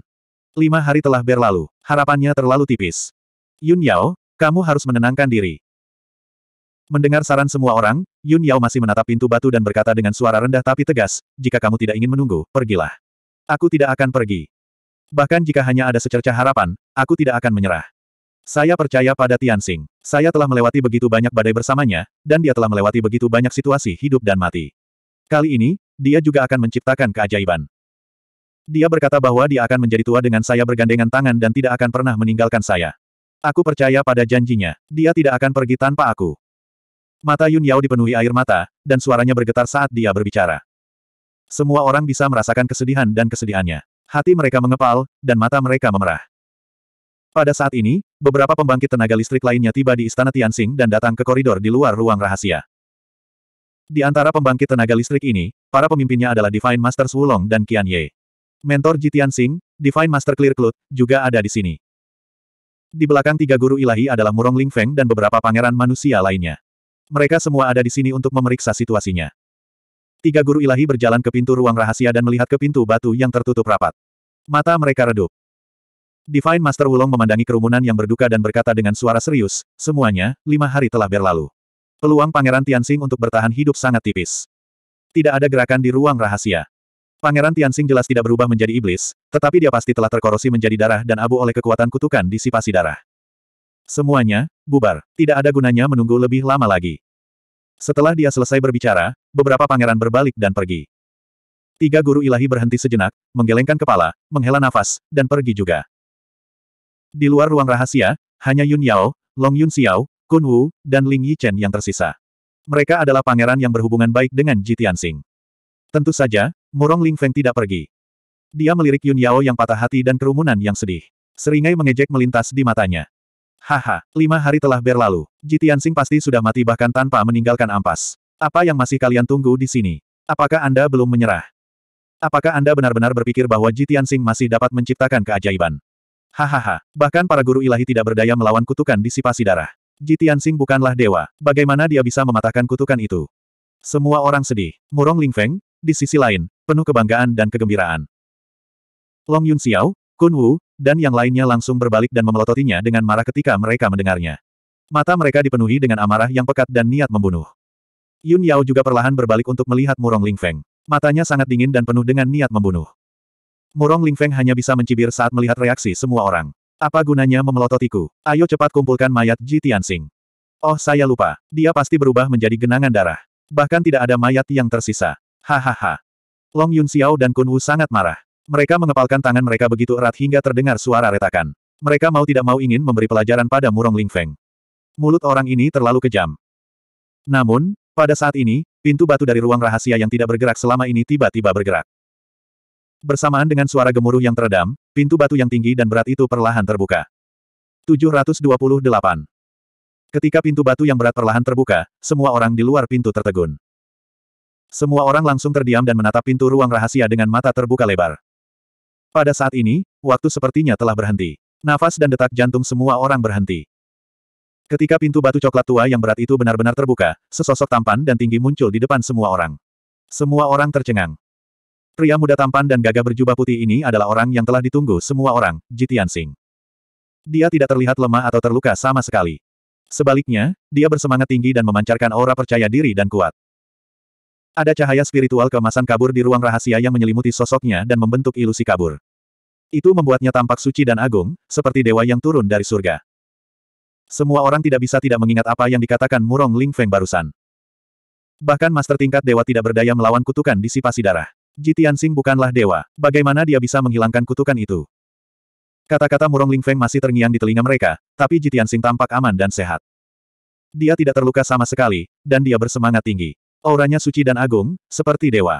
Lima hari telah berlalu, harapannya terlalu tipis. Yun Yao, kamu harus menenangkan diri. Mendengar saran semua orang, Yun Yao masih menatap pintu batu dan berkata dengan suara rendah tapi tegas, jika kamu tidak ingin menunggu, pergilah. Aku tidak akan pergi. Bahkan jika hanya ada secerca harapan, aku tidak akan menyerah. Saya percaya pada Tianxing. Saya telah melewati begitu banyak badai bersamanya, dan dia telah melewati begitu banyak situasi hidup dan mati. Kali ini, dia juga akan menciptakan keajaiban. Dia berkata bahwa dia akan menjadi tua dengan saya bergandengan tangan dan tidak akan pernah meninggalkan saya. Aku percaya pada janjinya, dia tidak akan pergi tanpa aku. Mata Yun Yao dipenuhi air mata, dan suaranya bergetar saat dia berbicara. Semua orang bisa merasakan kesedihan dan kesedihannya. Hati mereka mengepal, dan mata mereka memerah. Pada saat ini, beberapa pembangkit tenaga listrik lainnya tiba di istana Tianxing dan datang ke koridor di luar ruang rahasia. Di antara pembangkit tenaga listrik ini, para pemimpinnya adalah Divine Master Wulong dan Qian Ye. Mentor Ji Tianxing, Divine Master Clear Cloud, juga ada di sini. Di belakang tiga guru ilahi adalah Murong Ling Feng dan beberapa pangeran manusia lainnya. Mereka semua ada di sini untuk memeriksa situasinya. Tiga guru ilahi berjalan ke pintu ruang rahasia dan melihat ke pintu batu yang tertutup rapat. Mata mereka redup. Divine Master Wulong memandangi kerumunan yang berduka dan berkata dengan suara serius, semuanya, lima hari telah berlalu. Peluang Pangeran Tianxing untuk bertahan hidup sangat tipis. Tidak ada gerakan di ruang rahasia. Pangeran Tianxing jelas tidak berubah menjadi iblis, tetapi dia pasti telah terkorosi menjadi darah dan abu oleh kekuatan kutukan disipasi darah. Semuanya, bubar. Tidak ada gunanya menunggu lebih lama lagi. Setelah dia selesai berbicara, beberapa pangeran berbalik dan pergi. Tiga guru ilahi berhenti sejenak, menggelengkan kepala, menghela nafas, dan pergi juga. Di luar ruang rahasia, hanya Yun Yao, Long Yun Xiao, Kun Wu, dan Ling Yi Chen yang tersisa. Mereka adalah pangeran yang berhubungan baik dengan Ji Tianxing. Tentu saja, Murong Ling Feng tidak pergi. Dia melirik Yun Yao yang patah hati dan kerumunan yang sedih. Seringai mengejek melintas di matanya. Haha, lima hari telah berlalu. Ji Tianxing pasti sudah mati bahkan tanpa meninggalkan ampas. Apa yang masih kalian tunggu di sini? Apakah Anda belum menyerah? Apakah Anda benar-benar berpikir bahwa Ji Tianxing masih dapat menciptakan keajaiban? Hahaha, bahkan para guru ilahi tidak berdaya melawan kutukan disipasi darah. Jitiansing bukanlah dewa, bagaimana dia bisa mematahkan kutukan itu? Semua orang sedih. Murong Lingfeng, di sisi lain, penuh kebanggaan dan kegembiraan. Long Yun Xiao, Kun Wu, dan yang lainnya langsung berbalik dan memelototinya dengan marah ketika mereka mendengarnya. Mata mereka dipenuhi dengan amarah yang pekat dan niat membunuh. Yun Yao juga perlahan berbalik untuk melihat Murong Lingfeng. Matanya sangat dingin dan penuh dengan niat membunuh. Murong Lingfeng hanya bisa mencibir saat melihat reaksi semua orang. Apa gunanya memelototiku? Ayo cepat kumpulkan mayat Ji Tianxing. Oh saya lupa, dia pasti berubah menjadi genangan darah. Bahkan tidak ada mayat yang tersisa. Hahaha. Long Yun Xiao dan Kun Wu sangat marah. Mereka mengepalkan tangan mereka begitu erat hingga terdengar suara retakan. Mereka mau tidak mau ingin memberi pelajaran pada Murong Lingfeng. Mulut orang ini terlalu kejam. Namun, pada saat ini, pintu batu dari ruang rahasia yang tidak bergerak selama ini tiba-tiba bergerak. Bersamaan dengan suara gemuruh yang teredam, pintu batu yang tinggi dan berat itu perlahan terbuka. 728. Ketika pintu batu yang berat perlahan terbuka, semua orang di luar pintu tertegun. Semua orang langsung terdiam dan menatap pintu ruang rahasia dengan mata terbuka lebar. Pada saat ini, waktu sepertinya telah berhenti. Nafas dan detak jantung semua orang berhenti. Ketika pintu batu coklat tua yang berat itu benar-benar terbuka, sesosok tampan dan tinggi muncul di depan semua orang. Semua orang tercengang. Pria muda tampan dan gagah berjubah putih ini adalah orang yang telah ditunggu semua orang, Jitian Sing. Dia tidak terlihat lemah atau terluka sama sekali. Sebaliknya, dia bersemangat tinggi dan memancarkan aura percaya diri dan kuat. Ada cahaya spiritual kemasan kabur di ruang rahasia yang menyelimuti sosoknya dan membentuk ilusi kabur. Itu membuatnya tampak suci dan agung, seperti dewa yang turun dari surga. Semua orang tidak bisa tidak mengingat apa yang dikatakan Murong Ling Feng barusan. Bahkan master tingkat dewa tidak berdaya melawan kutukan disipasi darah. Ji Tianxing bukanlah dewa. Bagaimana dia bisa menghilangkan kutukan itu? Kata-kata Murong Ling Feng masih terngiang di telinga mereka, tapi Ji Tianxing tampak aman dan sehat. Dia tidak terluka sama sekali, dan dia bersemangat tinggi. Auranya suci dan agung, seperti dewa.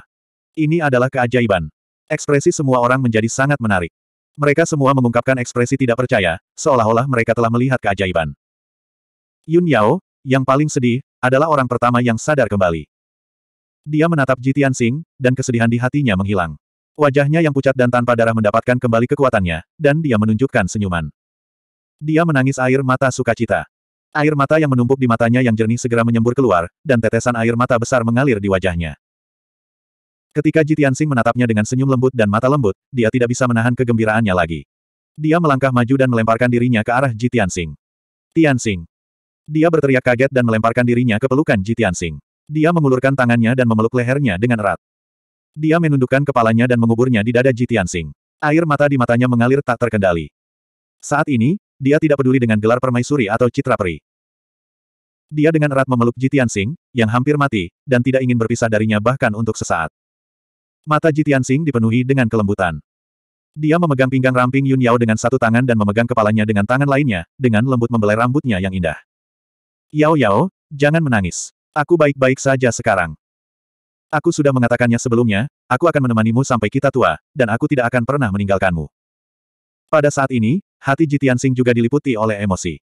Ini adalah keajaiban. Ekspresi semua orang menjadi sangat menarik. Mereka semua mengungkapkan ekspresi tidak percaya, seolah-olah mereka telah melihat keajaiban. Yun Yao, yang paling sedih, adalah orang pertama yang sadar kembali. Dia menatap Jitian Sing, dan kesedihan di hatinya menghilang. Wajahnya yang pucat dan tanpa darah mendapatkan kembali kekuatannya, dan dia menunjukkan senyuman. Dia menangis air mata sukacita. Air mata yang menumpuk di matanya yang jernih segera menyembur keluar, dan tetesan air mata besar mengalir di wajahnya. Ketika Jitian Sing menatapnya dengan senyum lembut dan mata lembut, dia tidak bisa menahan kegembiraannya lagi. Dia melangkah maju dan melemparkan dirinya ke arah Jitian Sing. Tian Sing. Dia berteriak kaget dan melemparkan dirinya ke pelukan Jitian Sing. Dia mengulurkan tangannya dan memeluk lehernya dengan erat. Dia menundukkan kepalanya dan menguburnya di dada Jitian Tianxing. Air mata di matanya mengalir tak terkendali. Saat ini, dia tidak peduli dengan gelar permaisuri atau citra peri. Dia dengan erat memeluk Jitian Tianxing, yang hampir mati, dan tidak ingin berpisah darinya bahkan untuk sesaat. Mata Jitian Tianxing dipenuhi dengan kelembutan. Dia memegang pinggang ramping Yun Yao dengan satu tangan dan memegang kepalanya dengan tangan lainnya, dengan lembut membelai rambutnya yang indah. Yao Yao, jangan menangis. Aku baik-baik saja sekarang. Aku sudah mengatakannya sebelumnya, aku akan menemanimu sampai kita tua, dan aku tidak akan pernah meninggalkanmu. Pada saat ini, hati Jitian Sing juga diliputi oleh emosi.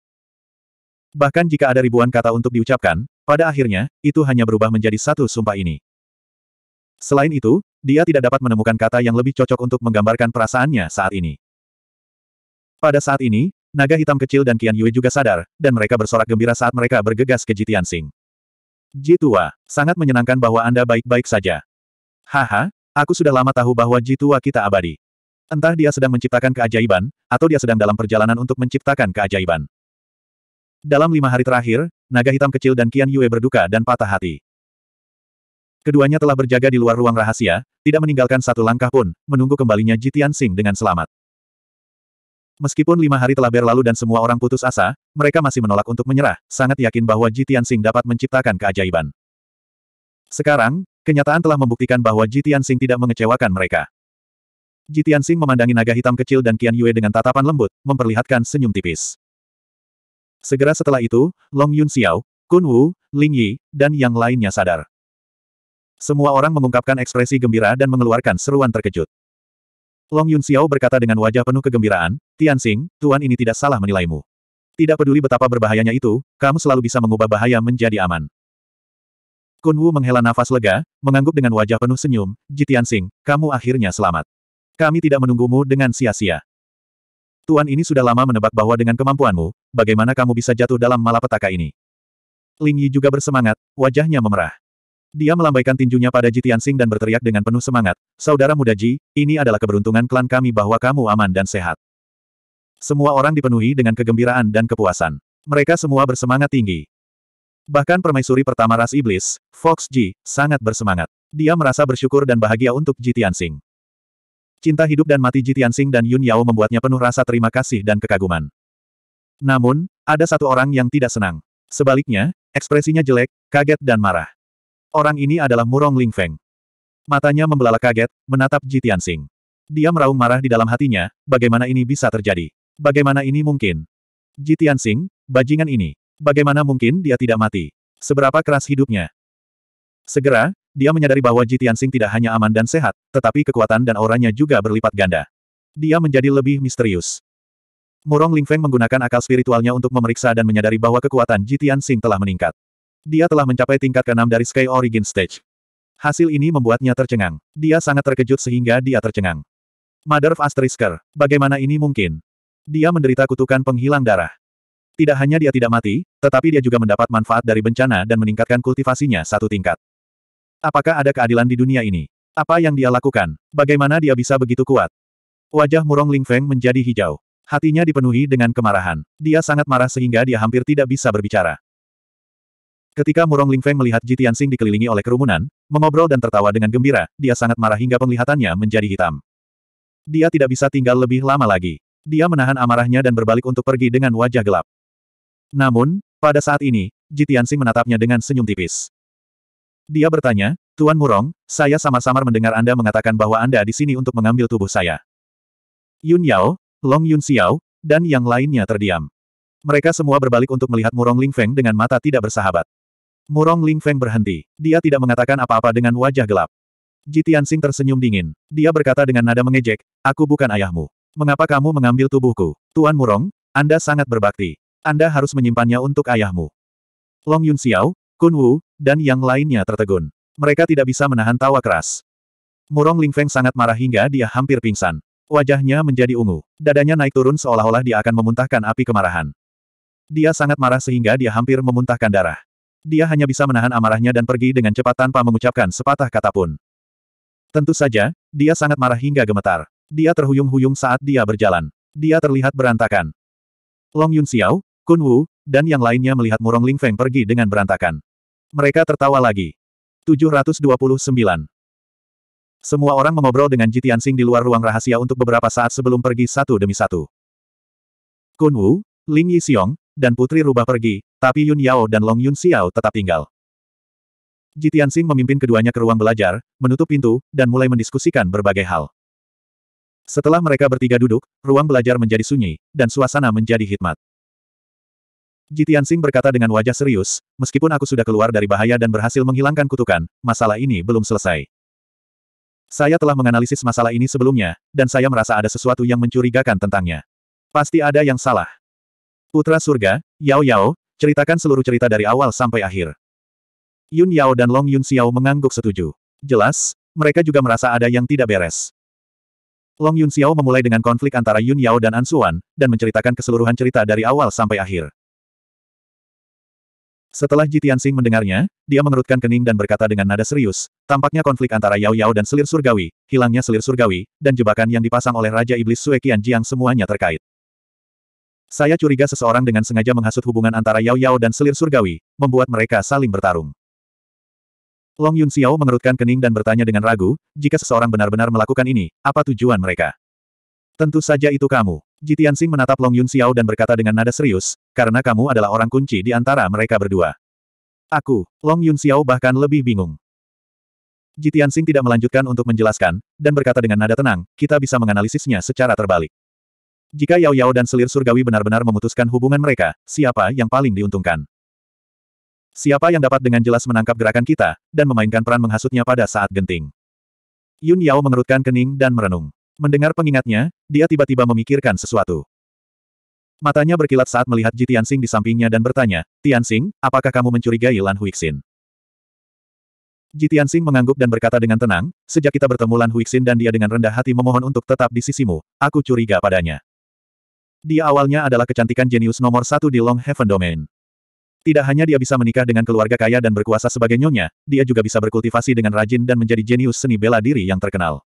Bahkan jika ada ribuan kata untuk diucapkan, pada akhirnya, itu hanya berubah menjadi satu sumpah ini. Selain itu, dia tidak dapat menemukan kata yang lebih cocok untuk menggambarkan perasaannya saat ini. Pada saat ini, naga hitam kecil dan Qian Yue juga sadar, dan mereka bersorak gembira saat mereka bergegas ke Jitian Sing. Jitua, sangat menyenangkan bahwa Anda baik-baik saja. Haha, aku sudah lama tahu bahwa Jitua kita abadi. Entah dia sedang menciptakan keajaiban, atau dia sedang dalam perjalanan untuk menciptakan keajaiban. Dalam lima hari terakhir, naga hitam kecil dan Kian Yue berduka dan patah hati. Keduanya telah berjaga di luar ruang rahasia, tidak meninggalkan satu langkah pun, menunggu kembalinya Jitian Sing dengan selamat. Meskipun lima hari telah berlalu dan semua orang putus asa, mereka masih menolak untuk menyerah, sangat yakin bahwa Ji Tianxing dapat menciptakan keajaiban. Sekarang, kenyataan telah membuktikan bahwa Ji Tianxing tidak mengecewakan mereka. Ji Tianxing memandangi naga hitam kecil dan Qian Yue dengan tatapan lembut, memperlihatkan senyum tipis. Segera setelah itu, Long Yun Xiao, Kun Wu, Ling Yi, dan yang lainnya sadar. Semua orang mengungkapkan ekspresi gembira dan mengeluarkan seruan terkejut. Long Yun Xiao berkata dengan wajah penuh kegembiraan, Tian Xing, Tuan ini tidak salah menilaimu. Tidak peduli betapa berbahayanya itu, kamu selalu bisa mengubah bahaya menjadi aman. Kun Wu menghela nafas lega, mengangguk dengan wajah penuh senyum, Tian Xing, kamu akhirnya selamat. Kami tidak menunggumu dengan sia-sia. Tuan ini sudah lama menebak bahwa dengan kemampuanmu, bagaimana kamu bisa jatuh dalam malapetaka ini. Ling Yi juga bersemangat, wajahnya memerah. Dia melambaikan tinjunya pada Ji dan berteriak dengan penuh semangat, Saudara muda Ji, ini adalah keberuntungan klan kami bahwa kamu aman dan sehat. Semua orang dipenuhi dengan kegembiraan dan kepuasan. Mereka semua bersemangat tinggi. Bahkan permaisuri pertama ras iblis, Fox Ji, sangat bersemangat. Dia merasa bersyukur dan bahagia untuk Ji Cinta hidup dan mati Ji dan Yun Yao membuatnya penuh rasa terima kasih dan kekaguman. Namun, ada satu orang yang tidak senang. Sebaliknya, ekspresinya jelek, kaget dan marah. Orang ini adalah Murong Ling Feng. Matanya membelalak kaget, menatap Ji Tianxing. Dia meraung marah di dalam hatinya, bagaimana ini bisa terjadi? Bagaimana ini mungkin? Ji Tianxing, bajingan ini. Bagaimana mungkin dia tidak mati? Seberapa keras hidupnya? Segera, dia menyadari bahwa Ji Tianxing tidak hanya aman dan sehat, tetapi kekuatan dan auranya juga berlipat ganda. Dia menjadi lebih misterius. Murong Lingfeng menggunakan akal spiritualnya untuk memeriksa dan menyadari bahwa kekuatan Ji Tianxing telah meningkat. Dia telah mencapai tingkat keenam dari Sky Origin Stage. Hasil ini membuatnya tercengang. Dia sangat terkejut sehingga dia tercengang. Mother of Asterisker, bagaimana ini mungkin? Dia menderita kutukan penghilang darah. Tidak hanya dia tidak mati, tetapi dia juga mendapat manfaat dari bencana dan meningkatkan kultivasinya satu tingkat. Apakah ada keadilan di dunia ini? Apa yang dia lakukan? Bagaimana dia bisa begitu kuat? Wajah Murong Ling Feng menjadi hijau. Hatinya dipenuhi dengan kemarahan. Dia sangat marah sehingga dia hampir tidak bisa berbicara. Ketika Murong Lingfeng melihat Ji Tianxing dikelilingi oleh kerumunan, mengobrol dan tertawa dengan gembira, dia sangat marah hingga penglihatannya menjadi hitam. Dia tidak bisa tinggal lebih lama lagi. Dia menahan amarahnya dan berbalik untuk pergi dengan wajah gelap. Namun, pada saat ini, Ji Tianxing menatapnya dengan senyum tipis. Dia bertanya, Tuan Murong, saya sama-sama mendengar Anda mengatakan bahwa Anda di sini untuk mengambil tubuh saya. Yun Yao, Long Yun Xiao, dan yang lainnya terdiam. Mereka semua berbalik untuk melihat Murong Lingfeng dengan mata tidak bersahabat. Murong Ling Feng berhenti. Dia tidak mengatakan apa-apa dengan wajah gelap. Ji Tianxing tersenyum dingin. Dia berkata dengan nada mengejek, aku bukan ayahmu. Mengapa kamu mengambil tubuhku? Tuan Murong, Anda sangat berbakti. Anda harus menyimpannya untuk ayahmu. Long Yun Xiao, Kun Wu, dan yang lainnya tertegun. Mereka tidak bisa menahan tawa keras. Murong Ling Feng sangat marah hingga dia hampir pingsan. Wajahnya menjadi ungu. Dadanya naik turun seolah-olah dia akan memuntahkan api kemarahan. Dia sangat marah sehingga dia hampir memuntahkan darah. Dia hanya bisa menahan amarahnya dan pergi dengan cepat tanpa mengucapkan sepatah kata pun. Tentu saja, dia sangat marah hingga gemetar. Dia terhuyung-huyung saat dia berjalan. Dia terlihat berantakan. Long Yun Xiao, Kun Wu, dan yang lainnya melihat Murong Ling Feng pergi dengan berantakan. Mereka tertawa lagi. 729. Semua orang mengobrol dengan Jitian Sing di luar ruang rahasia untuk beberapa saat sebelum pergi satu demi satu. Kun Wu, Ling Yi Xiong dan Putri Rubah pergi, tapi Yun Yao dan Long Yun Xiao tetap tinggal. Ji Tianxing memimpin keduanya ke ruang belajar, menutup pintu, dan mulai mendiskusikan berbagai hal. Setelah mereka bertiga duduk, ruang belajar menjadi sunyi, dan suasana menjadi hikmat. Ji Tianxing berkata dengan wajah serius, meskipun aku sudah keluar dari bahaya dan berhasil menghilangkan kutukan, masalah ini belum selesai. Saya telah menganalisis masalah ini sebelumnya, dan saya merasa ada sesuatu yang mencurigakan tentangnya. Pasti ada yang salah. Putra Surga, Yao Yao, ceritakan seluruh cerita dari awal sampai akhir. Yun Yao dan Long Yun Xiao mengangguk setuju. Jelas, mereka juga merasa ada yang tidak beres. Long Yun Xiao memulai dengan konflik antara Yun Yao dan An dan menceritakan keseluruhan cerita dari awal sampai akhir. Setelah Ji Tianxing mendengarnya, dia mengerutkan kening dan berkata dengan nada serius, tampaknya konflik antara Yao Yao dan selir surgawi, hilangnya selir surgawi, dan jebakan yang dipasang oleh Raja Iblis Sue Qian Jiang semuanya terkait. Saya curiga seseorang dengan sengaja menghasut hubungan antara Yao Yao dan selir surgawi, membuat mereka saling bertarung. Long Yun Xiao mengerutkan kening dan bertanya dengan ragu, jika seseorang benar-benar melakukan ini, apa tujuan mereka? Tentu saja itu kamu. Jitian Tianxing menatap Long Yun Xiao dan berkata dengan nada serius, karena kamu adalah orang kunci di antara mereka berdua. Aku, Long Yun Xiao bahkan lebih bingung. Jitian Tianxing tidak melanjutkan untuk menjelaskan, dan berkata dengan nada tenang, kita bisa menganalisisnya secara terbalik. Jika Yao Yao dan selir surgawi benar-benar memutuskan hubungan mereka, siapa yang paling diuntungkan? Siapa yang dapat dengan jelas menangkap gerakan kita, dan memainkan peran menghasutnya pada saat genting? Yun Yao mengerutkan kening dan merenung. Mendengar pengingatnya, dia tiba-tiba memikirkan sesuatu. Matanya berkilat saat melihat Ji Tianxing di sampingnya dan bertanya, Tianxing, apakah kamu mencurigai Lan Huixin? Ji Tianxing mengangguk dan berkata dengan tenang, sejak kita bertemu Lan Huixin dan dia dengan rendah hati memohon untuk tetap di sisimu, aku curiga padanya. Dia awalnya adalah kecantikan jenius nomor satu di Long Heaven Domain. Tidak hanya dia bisa menikah dengan keluarga kaya dan berkuasa sebagai nyonya, dia juga bisa berkultivasi dengan rajin dan menjadi jenius seni bela diri yang terkenal.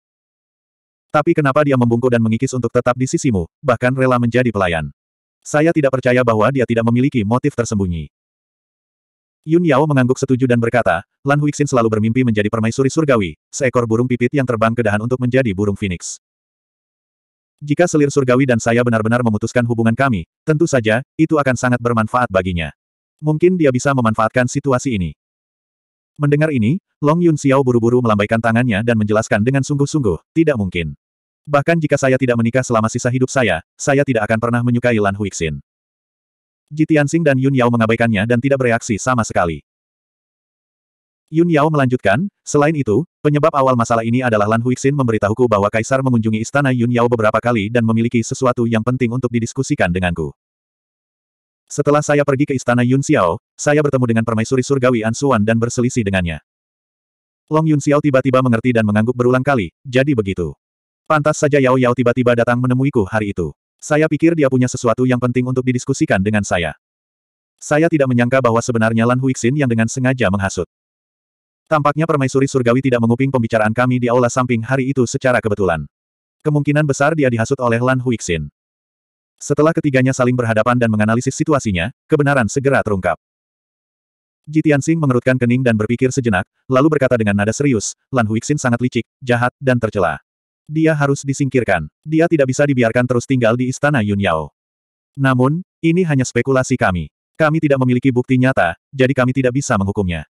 Tapi kenapa dia membungkuk dan mengikis untuk tetap di sisimu, bahkan rela menjadi pelayan? Saya tidak percaya bahwa dia tidak memiliki motif tersembunyi. Yun Yao mengangguk setuju dan berkata, Lan Huixin selalu bermimpi menjadi permaisuri surgawi, seekor burung pipit yang terbang ke dahan untuk menjadi burung phoenix. Jika selir surgawi dan saya benar-benar memutuskan hubungan kami, tentu saja, itu akan sangat bermanfaat baginya. Mungkin dia bisa memanfaatkan situasi ini. Mendengar ini, Long Yun Xiao buru-buru melambaikan tangannya dan menjelaskan dengan sungguh-sungguh, tidak mungkin. Bahkan jika saya tidak menikah selama sisa hidup saya, saya tidak akan pernah menyukai Lan Huixin. Ji Tianxing dan Yun Yao mengabaikannya dan tidak bereaksi sama sekali. Yun Yao melanjutkan, selain itu, penyebab awal masalah ini adalah Lan Huixin memberitahuku bahwa Kaisar mengunjungi istana Yun Yao beberapa kali dan memiliki sesuatu yang penting untuk didiskusikan denganku. Setelah saya pergi ke istana Yun Xiao, saya bertemu dengan permaisuri surgawi An Suan dan berselisih dengannya. Long Yun Xiao tiba-tiba mengerti dan mengangguk berulang kali, jadi begitu. Pantas saja Yao Yao tiba-tiba datang menemuiku hari itu. Saya pikir dia punya sesuatu yang penting untuk didiskusikan dengan saya. Saya tidak menyangka bahwa sebenarnya Lan Huixin yang dengan sengaja menghasut. Tampaknya permaisuri surgawi tidak menguping pembicaraan kami di aula samping hari itu secara kebetulan. Kemungkinan besar dia dihasut oleh Lan Huixin. Setelah ketiganya saling berhadapan dan menganalisis situasinya, kebenaran segera terungkap. Jitian mengerutkan kening dan berpikir sejenak, lalu berkata dengan nada serius, Lan Huixin sangat licik, jahat, dan tercela. Dia harus disingkirkan. Dia tidak bisa dibiarkan terus tinggal di istana Yun Yao. Namun, ini hanya spekulasi kami. Kami tidak memiliki bukti nyata, jadi kami tidak bisa menghukumnya.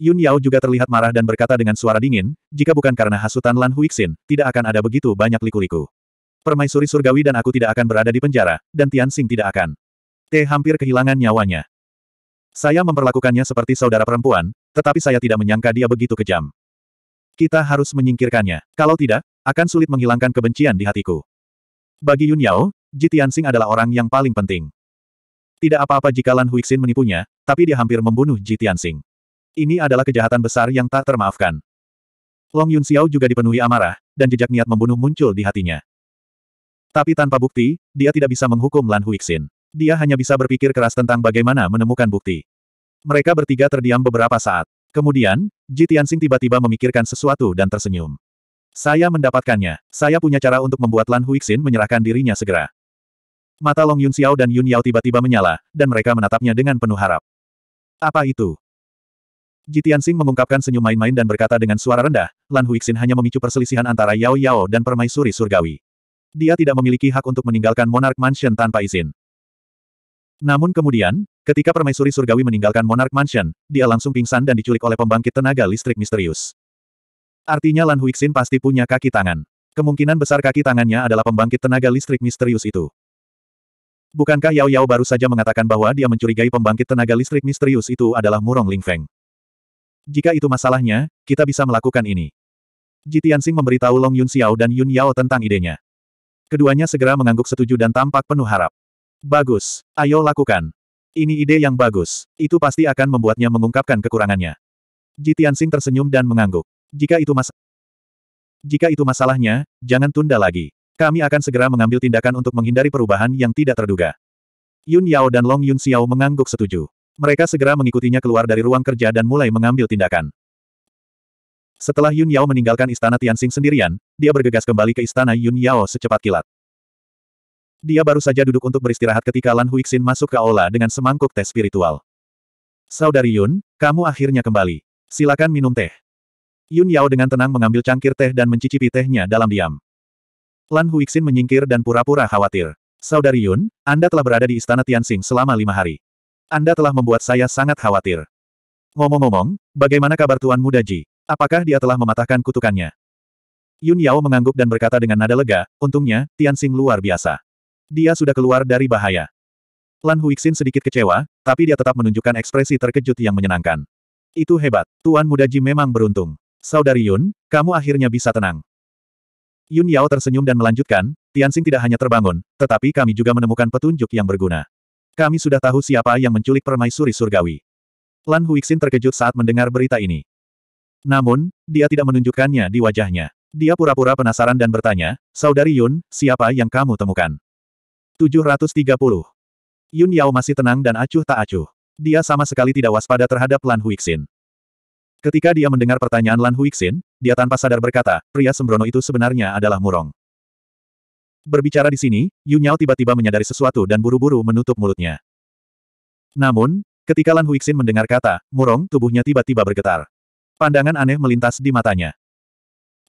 Yun Yao juga terlihat marah dan berkata dengan suara dingin, jika bukan karena hasutan Lan Huixin, tidak akan ada begitu banyak liku-liku. Permaisuri surgawi dan aku tidak akan berada di penjara, dan Tian Xing tidak akan. T hampir kehilangan nyawanya. Saya memperlakukannya seperti saudara perempuan, tetapi saya tidak menyangka dia begitu kejam. Kita harus menyingkirkannya. Kalau tidak, akan sulit menghilangkan kebencian di hatiku. Bagi Yun Yao, Ji Tianxing adalah orang yang paling penting. Tidak apa-apa jika Lan Huixin menipunya, tapi dia hampir membunuh Ji Tianxing. Ini adalah kejahatan besar yang tak termaafkan. Long Yun Xiao juga dipenuhi amarah, dan jejak niat membunuh muncul di hatinya. Tapi tanpa bukti, dia tidak bisa menghukum Lan Huixin. Dia hanya bisa berpikir keras tentang bagaimana menemukan bukti. Mereka bertiga terdiam beberapa saat. Kemudian, Ji Tianxing tiba-tiba memikirkan sesuatu dan tersenyum. Saya mendapatkannya. Saya punya cara untuk membuat Lan Huixin menyerahkan dirinya segera. Mata Long Yun Xiao dan Yun Yao tiba-tiba menyala, dan mereka menatapnya dengan penuh harap. Apa itu? Jitian Sing mengungkapkan senyum main-main dan berkata dengan suara rendah, Lan Huixin hanya memicu perselisihan antara Yao Yao dan permaisuri surgawi. Dia tidak memiliki hak untuk meninggalkan Monarch Mansion tanpa izin. Namun kemudian, ketika permaisuri surgawi meninggalkan Monarch Mansion, dia langsung pingsan dan diculik oleh pembangkit tenaga listrik misterius. Artinya Lan Huixin pasti punya kaki tangan. Kemungkinan besar kaki tangannya adalah pembangkit tenaga listrik misterius itu. Bukankah Yao Yao baru saja mengatakan bahwa dia mencurigai pembangkit tenaga listrik misterius itu adalah Murong Lingfeng? Jika itu masalahnya, kita bisa melakukan ini. Ji Tianxing memberitahu Long Yun Xiao dan Yun Yao tentang idenya. Keduanya segera mengangguk setuju dan tampak penuh harap. Bagus, ayo lakukan. Ini ide yang bagus, itu pasti akan membuatnya mengungkapkan kekurangannya. Ji Tianxing tersenyum dan mengangguk. Jika itu mas Jika itu masalahnya, jangan tunda lagi. Kami akan segera mengambil tindakan untuk menghindari perubahan yang tidak terduga. Yun Yao dan Long Yun Xiao mengangguk setuju. Mereka segera mengikutinya keluar dari ruang kerja dan mulai mengambil tindakan. Setelah Yun Yao meninggalkan istana Tianxing sendirian, dia bergegas kembali ke istana Yun Yao secepat kilat. Dia baru saja duduk untuk beristirahat ketika Lan Huixin masuk ke aula dengan semangkuk teh spiritual. Saudari Yun, kamu akhirnya kembali. Silakan minum teh. Yun Yao dengan tenang mengambil cangkir teh dan mencicipi tehnya dalam diam. Lan Huixin menyingkir dan pura-pura khawatir. Saudari Yun, Anda telah berada di istana Tianxing selama lima hari. Anda telah membuat saya sangat khawatir. Ngomong-ngomong, bagaimana kabar Tuan Muda Ji? Apakah dia telah mematahkan kutukannya? Yun Yao mengangguk dan berkata dengan nada lega, untungnya, Tian Xing luar biasa. Dia sudah keluar dari bahaya. Lan Huixin sedikit kecewa, tapi dia tetap menunjukkan ekspresi terkejut yang menyenangkan. Itu hebat, Tuan Muda Ji memang beruntung. Saudari Yun, kamu akhirnya bisa tenang. Yun Yao tersenyum dan melanjutkan, Tianxing tidak hanya terbangun, tetapi kami juga menemukan petunjuk yang berguna. Kami sudah tahu siapa yang menculik permaisuri surgawi. Lan Huixin terkejut saat mendengar berita ini. Namun, dia tidak menunjukkannya di wajahnya. Dia pura-pura penasaran dan bertanya, Saudari Yun, siapa yang kamu temukan? 730. Yun Yao masih tenang dan acuh tak acuh. Dia sama sekali tidak waspada terhadap Lan Huixin. Ketika dia mendengar pertanyaan Lan Huixin, dia tanpa sadar berkata, pria sembrono itu sebenarnya adalah Murong. Berbicara di sini, Yu tiba-tiba menyadari sesuatu dan buru-buru menutup mulutnya. Namun, ketika Lan Huixin mendengar kata, murong, tubuhnya tiba-tiba bergetar. Pandangan aneh melintas di matanya.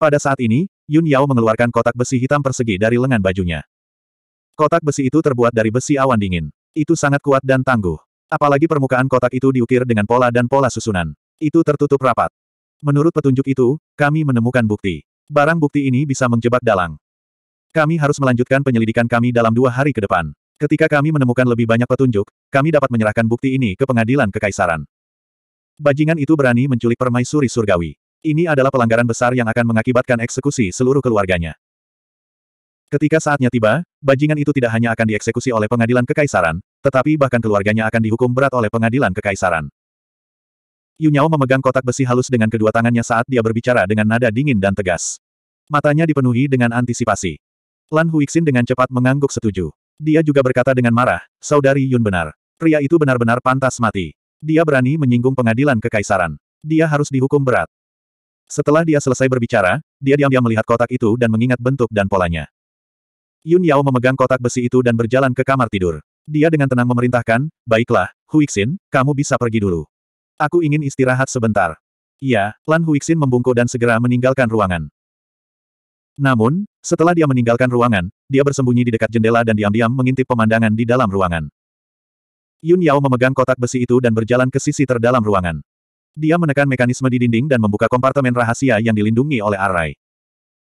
Pada saat ini, Yun Yao mengeluarkan kotak besi hitam persegi dari lengan bajunya. Kotak besi itu terbuat dari besi awan dingin. Itu sangat kuat dan tangguh. Apalagi permukaan kotak itu diukir dengan pola dan pola susunan. Itu tertutup rapat. Menurut petunjuk itu, kami menemukan bukti. Barang bukti ini bisa menjebak dalang. Kami harus melanjutkan penyelidikan kami dalam dua hari ke depan. Ketika kami menemukan lebih banyak petunjuk, kami dapat menyerahkan bukti ini ke pengadilan kekaisaran. Bajingan itu berani menculik permaisuri surgawi. Ini adalah pelanggaran besar yang akan mengakibatkan eksekusi seluruh keluarganya. Ketika saatnya tiba, bajingan itu tidak hanya akan dieksekusi oleh pengadilan kekaisaran, tetapi bahkan keluarganya akan dihukum berat oleh pengadilan kekaisaran. Yunyao memegang kotak besi halus dengan kedua tangannya saat dia berbicara dengan nada dingin dan tegas. Matanya dipenuhi dengan antisipasi. Lan Huixin dengan cepat mengangguk setuju. Dia juga berkata dengan marah, Saudari Yun benar. Pria itu benar-benar pantas mati. Dia berani menyinggung pengadilan kekaisaran. Dia harus dihukum berat. Setelah dia selesai berbicara, dia diam-diam melihat kotak itu dan mengingat bentuk dan polanya. Yun Yao memegang kotak besi itu dan berjalan ke kamar tidur. Dia dengan tenang memerintahkan, Baiklah, Huixin, kamu bisa pergi dulu. Aku ingin istirahat sebentar. Iya, Lan Huixin membungkuk dan segera meninggalkan ruangan. Namun, setelah dia meninggalkan ruangan, dia bersembunyi di dekat jendela dan diam-diam mengintip pemandangan di dalam ruangan. Yun Yao memegang kotak besi itu dan berjalan ke sisi terdalam ruangan. Dia menekan mekanisme di dinding dan membuka kompartemen rahasia yang dilindungi oleh Arai.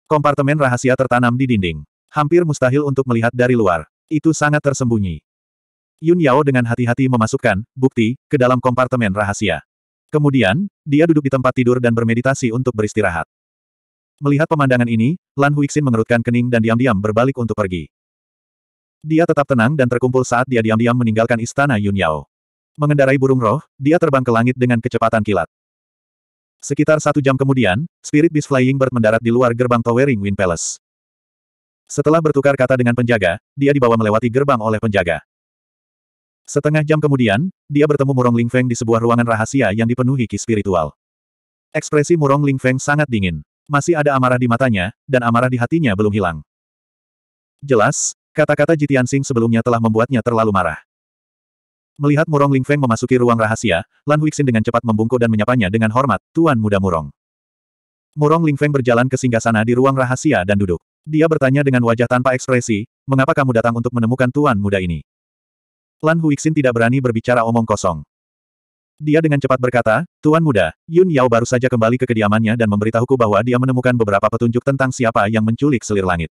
Kompartemen rahasia tertanam di dinding. Hampir mustahil untuk melihat dari luar. Itu sangat tersembunyi. Yun Yao dengan hati-hati memasukkan bukti ke dalam kompartemen rahasia. Kemudian, dia duduk di tempat tidur dan bermeditasi untuk beristirahat. Melihat pemandangan ini, Lan Huixin mengerutkan kening dan diam-diam berbalik untuk pergi. Dia tetap tenang dan terkumpul saat dia diam-diam meninggalkan istana Yun Yao. Mengendarai burung roh, dia terbang ke langit dengan kecepatan kilat. Sekitar satu jam kemudian, Spirit Beast Flying Bird mendarat di luar gerbang Towering Wind Palace. Setelah bertukar kata dengan penjaga, dia dibawa melewati gerbang oleh penjaga. Setengah jam kemudian, dia bertemu Murong Lingfeng di sebuah ruangan rahasia yang dipenuhi ki spiritual. Ekspresi Murong Lingfeng sangat dingin. Masih ada amarah di matanya, dan amarah di hatinya belum hilang. Jelas, kata-kata Jitian Sing sebelumnya telah membuatnya terlalu marah. Melihat Murong Ling Feng memasuki ruang rahasia, Lan Huixin dengan cepat membungkuk dan menyapanya dengan hormat, Tuan Muda Murong. Murong Ling Feng berjalan ke singgasana di ruang rahasia dan duduk. Dia bertanya dengan wajah tanpa ekspresi, mengapa kamu datang untuk menemukan Tuan Muda ini? Lan Huixin tidak berani berbicara omong kosong. Dia dengan cepat berkata, Tuan Muda, Yun Yao baru saja kembali ke kediamannya dan memberitahuku bahwa dia menemukan beberapa petunjuk tentang siapa yang menculik selir langit.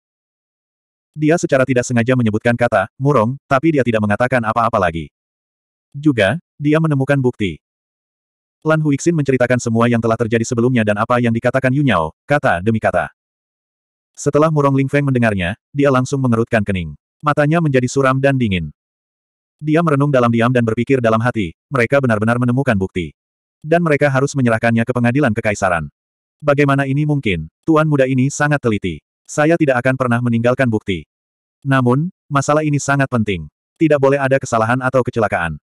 Dia secara tidak sengaja menyebutkan kata, murong, tapi dia tidak mengatakan apa-apa lagi. Juga, dia menemukan bukti. Lan Huixin menceritakan semua yang telah terjadi sebelumnya dan apa yang dikatakan Yun Yao, kata demi kata. Setelah Murong Lingfeng mendengarnya, dia langsung mengerutkan kening. Matanya menjadi suram dan dingin. Dia merenung dalam diam dan berpikir dalam hati, mereka benar-benar menemukan bukti. Dan mereka harus menyerahkannya ke pengadilan kekaisaran. Bagaimana ini mungkin? Tuan muda ini sangat teliti. Saya tidak akan pernah meninggalkan bukti. Namun, masalah ini sangat penting. Tidak boleh ada kesalahan atau kecelakaan.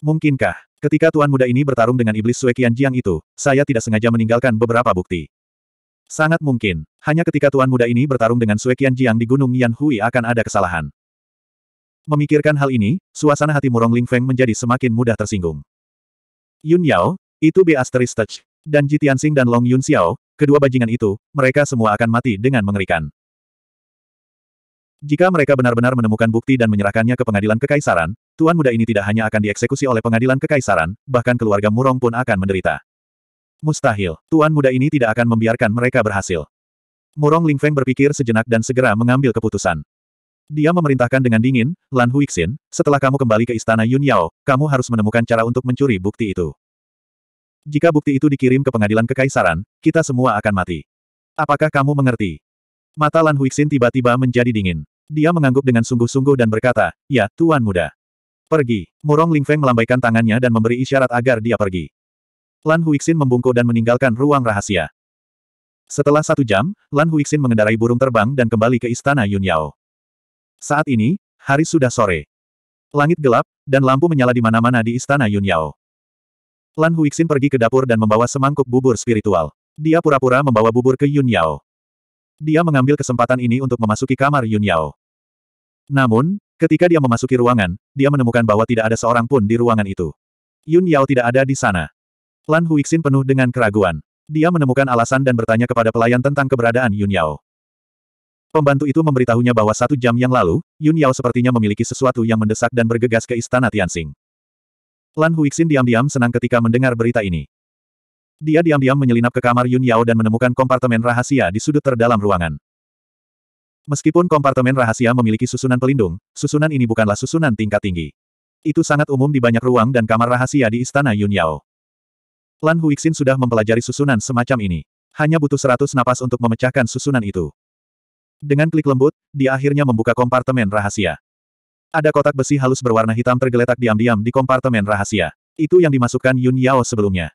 Mungkinkah, ketika tuan muda ini bertarung dengan iblis Sue Jiang itu, saya tidak sengaja meninggalkan beberapa bukti. Sangat mungkin, hanya ketika tuan muda ini bertarung dengan Sue Jiang di Gunung Yan Hui akan ada kesalahan. Memikirkan hal ini, suasana hati Murong Ling Feng menjadi semakin mudah tersinggung. Yun Yao, itu B asterisk touch. Dan Ji Tianxing dan Long Yun Xiao, kedua bajingan itu, mereka semua akan mati dengan mengerikan. Jika mereka benar-benar menemukan bukti dan menyerahkannya ke pengadilan kekaisaran, tuan muda ini tidak hanya akan dieksekusi oleh pengadilan kekaisaran, bahkan keluarga Murong pun akan menderita. Mustahil, tuan muda ini tidak akan membiarkan mereka berhasil. Murong Ling Feng berpikir sejenak dan segera mengambil keputusan. Dia memerintahkan dengan dingin, Lan Huixin, setelah kamu kembali ke istana Yun Yao, kamu harus menemukan cara untuk mencuri bukti itu. Jika bukti itu dikirim ke pengadilan kekaisaran, kita semua akan mati. Apakah kamu mengerti? Mata Lan Huixin tiba-tiba menjadi dingin. Dia mengangguk dengan sungguh-sungguh dan berkata, Ya, Tuan Muda. Pergi. Murong Feng melambaikan tangannya dan memberi isyarat agar dia pergi. Lan Huixin membungkuk dan meninggalkan ruang rahasia. Setelah satu jam, Lan Huixin mengendarai burung terbang dan kembali ke istana Yun Yao. Saat ini, hari sudah sore. Langit gelap, dan lampu menyala di mana-mana di istana Yun Yao. Lan Huixin pergi ke dapur dan membawa semangkuk bubur spiritual. Dia pura-pura membawa bubur ke Yun Yao. Dia mengambil kesempatan ini untuk memasuki kamar Yun Yao. Namun, ketika dia memasuki ruangan, dia menemukan bahwa tidak ada seorang pun di ruangan itu. Yun Yao tidak ada di sana. Lan Huixin penuh dengan keraguan. Dia menemukan alasan dan bertanya kepada pelayan tentang keberadaan Yun Yao. Pembantu itu memberitahunya bahwa satu jam yang lalu, Yun Yao sepertinya memiliki sesuatu yang mendesak dan bergegas ke istana Tianxing. Lan Huixin diam-diam senang ketika mendengar berita ini. Dia diam-diam menyelinap ke kamar Yun Yao dan menemukan kompartemen rahasia di sudut terdalam ruangan. Meskipun kompartemen rahasia memiliki susunan pelindung, susunan ini bukanlah susunan tingkat tinggi. Itu sangat umum di banyak ruang dan kamar rahasia di istana Yun Yao. Lan Huixin sudah mempelajari susunan semacam ini. Hanya butuh seratus napas untuk memecahkan susunan itu. Dengan klik lembut, dia akhirnya membuka kompartemen rahasia. Ada kotak besi halus berwarna hitam tergeletak diam-diam di kompartemen rahasia. Itu yang dimasukkan Yun Yao sebelumnya.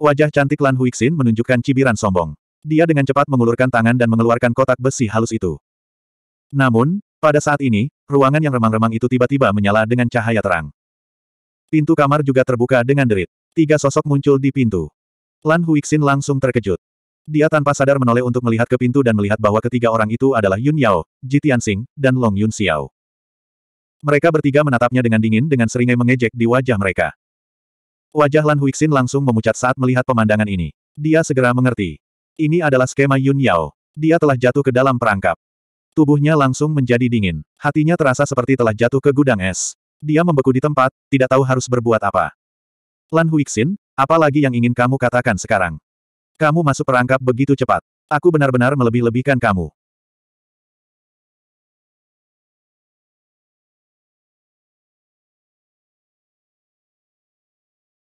Wajah cantik Lan Huixin menunjukkan cibiran sombong. Dia dengan cepat mengulurkan tangan dan mengeluarkan kotak besi halus itu. Namun, pada saat ini, ruangan yang remang-remang itu tiba-tiba menyala dengan cahaya terang. Pintu kamar juga terbuka dengan derit. Tiga sosok muncul di pintu. Lan Huixin langsung terkejut. Dia tanpa sadar menoleh untuk melihat ke pintu dan melihat bahwa ketiga orang itu adalah Yun Yao, Ji Tianxing, dan Long Yun Xiao. Mereka bertiga menatapnya dengan dingin dengan seringai mengejek di wajah mereka. Wajah Lan Huixin langsung memucat saat melihat pemandangan ini. Dia segera mengerti. Ini adalah skema Yun Yao. Dia telah jatuh ke dalam perangkap. Tubuhnya langsung menjadi dingin. Hatinya terasa seperti telah jatuh ke gudang es. Dia membeku di tempat, tidak tahu harus berbuat apa. Lan Huixin, apa lagi yang ingin kamu katakan sekarang? Kamu masuk perangkap begitu cepat. Aku benar-benar melebih-lebihkan kamu.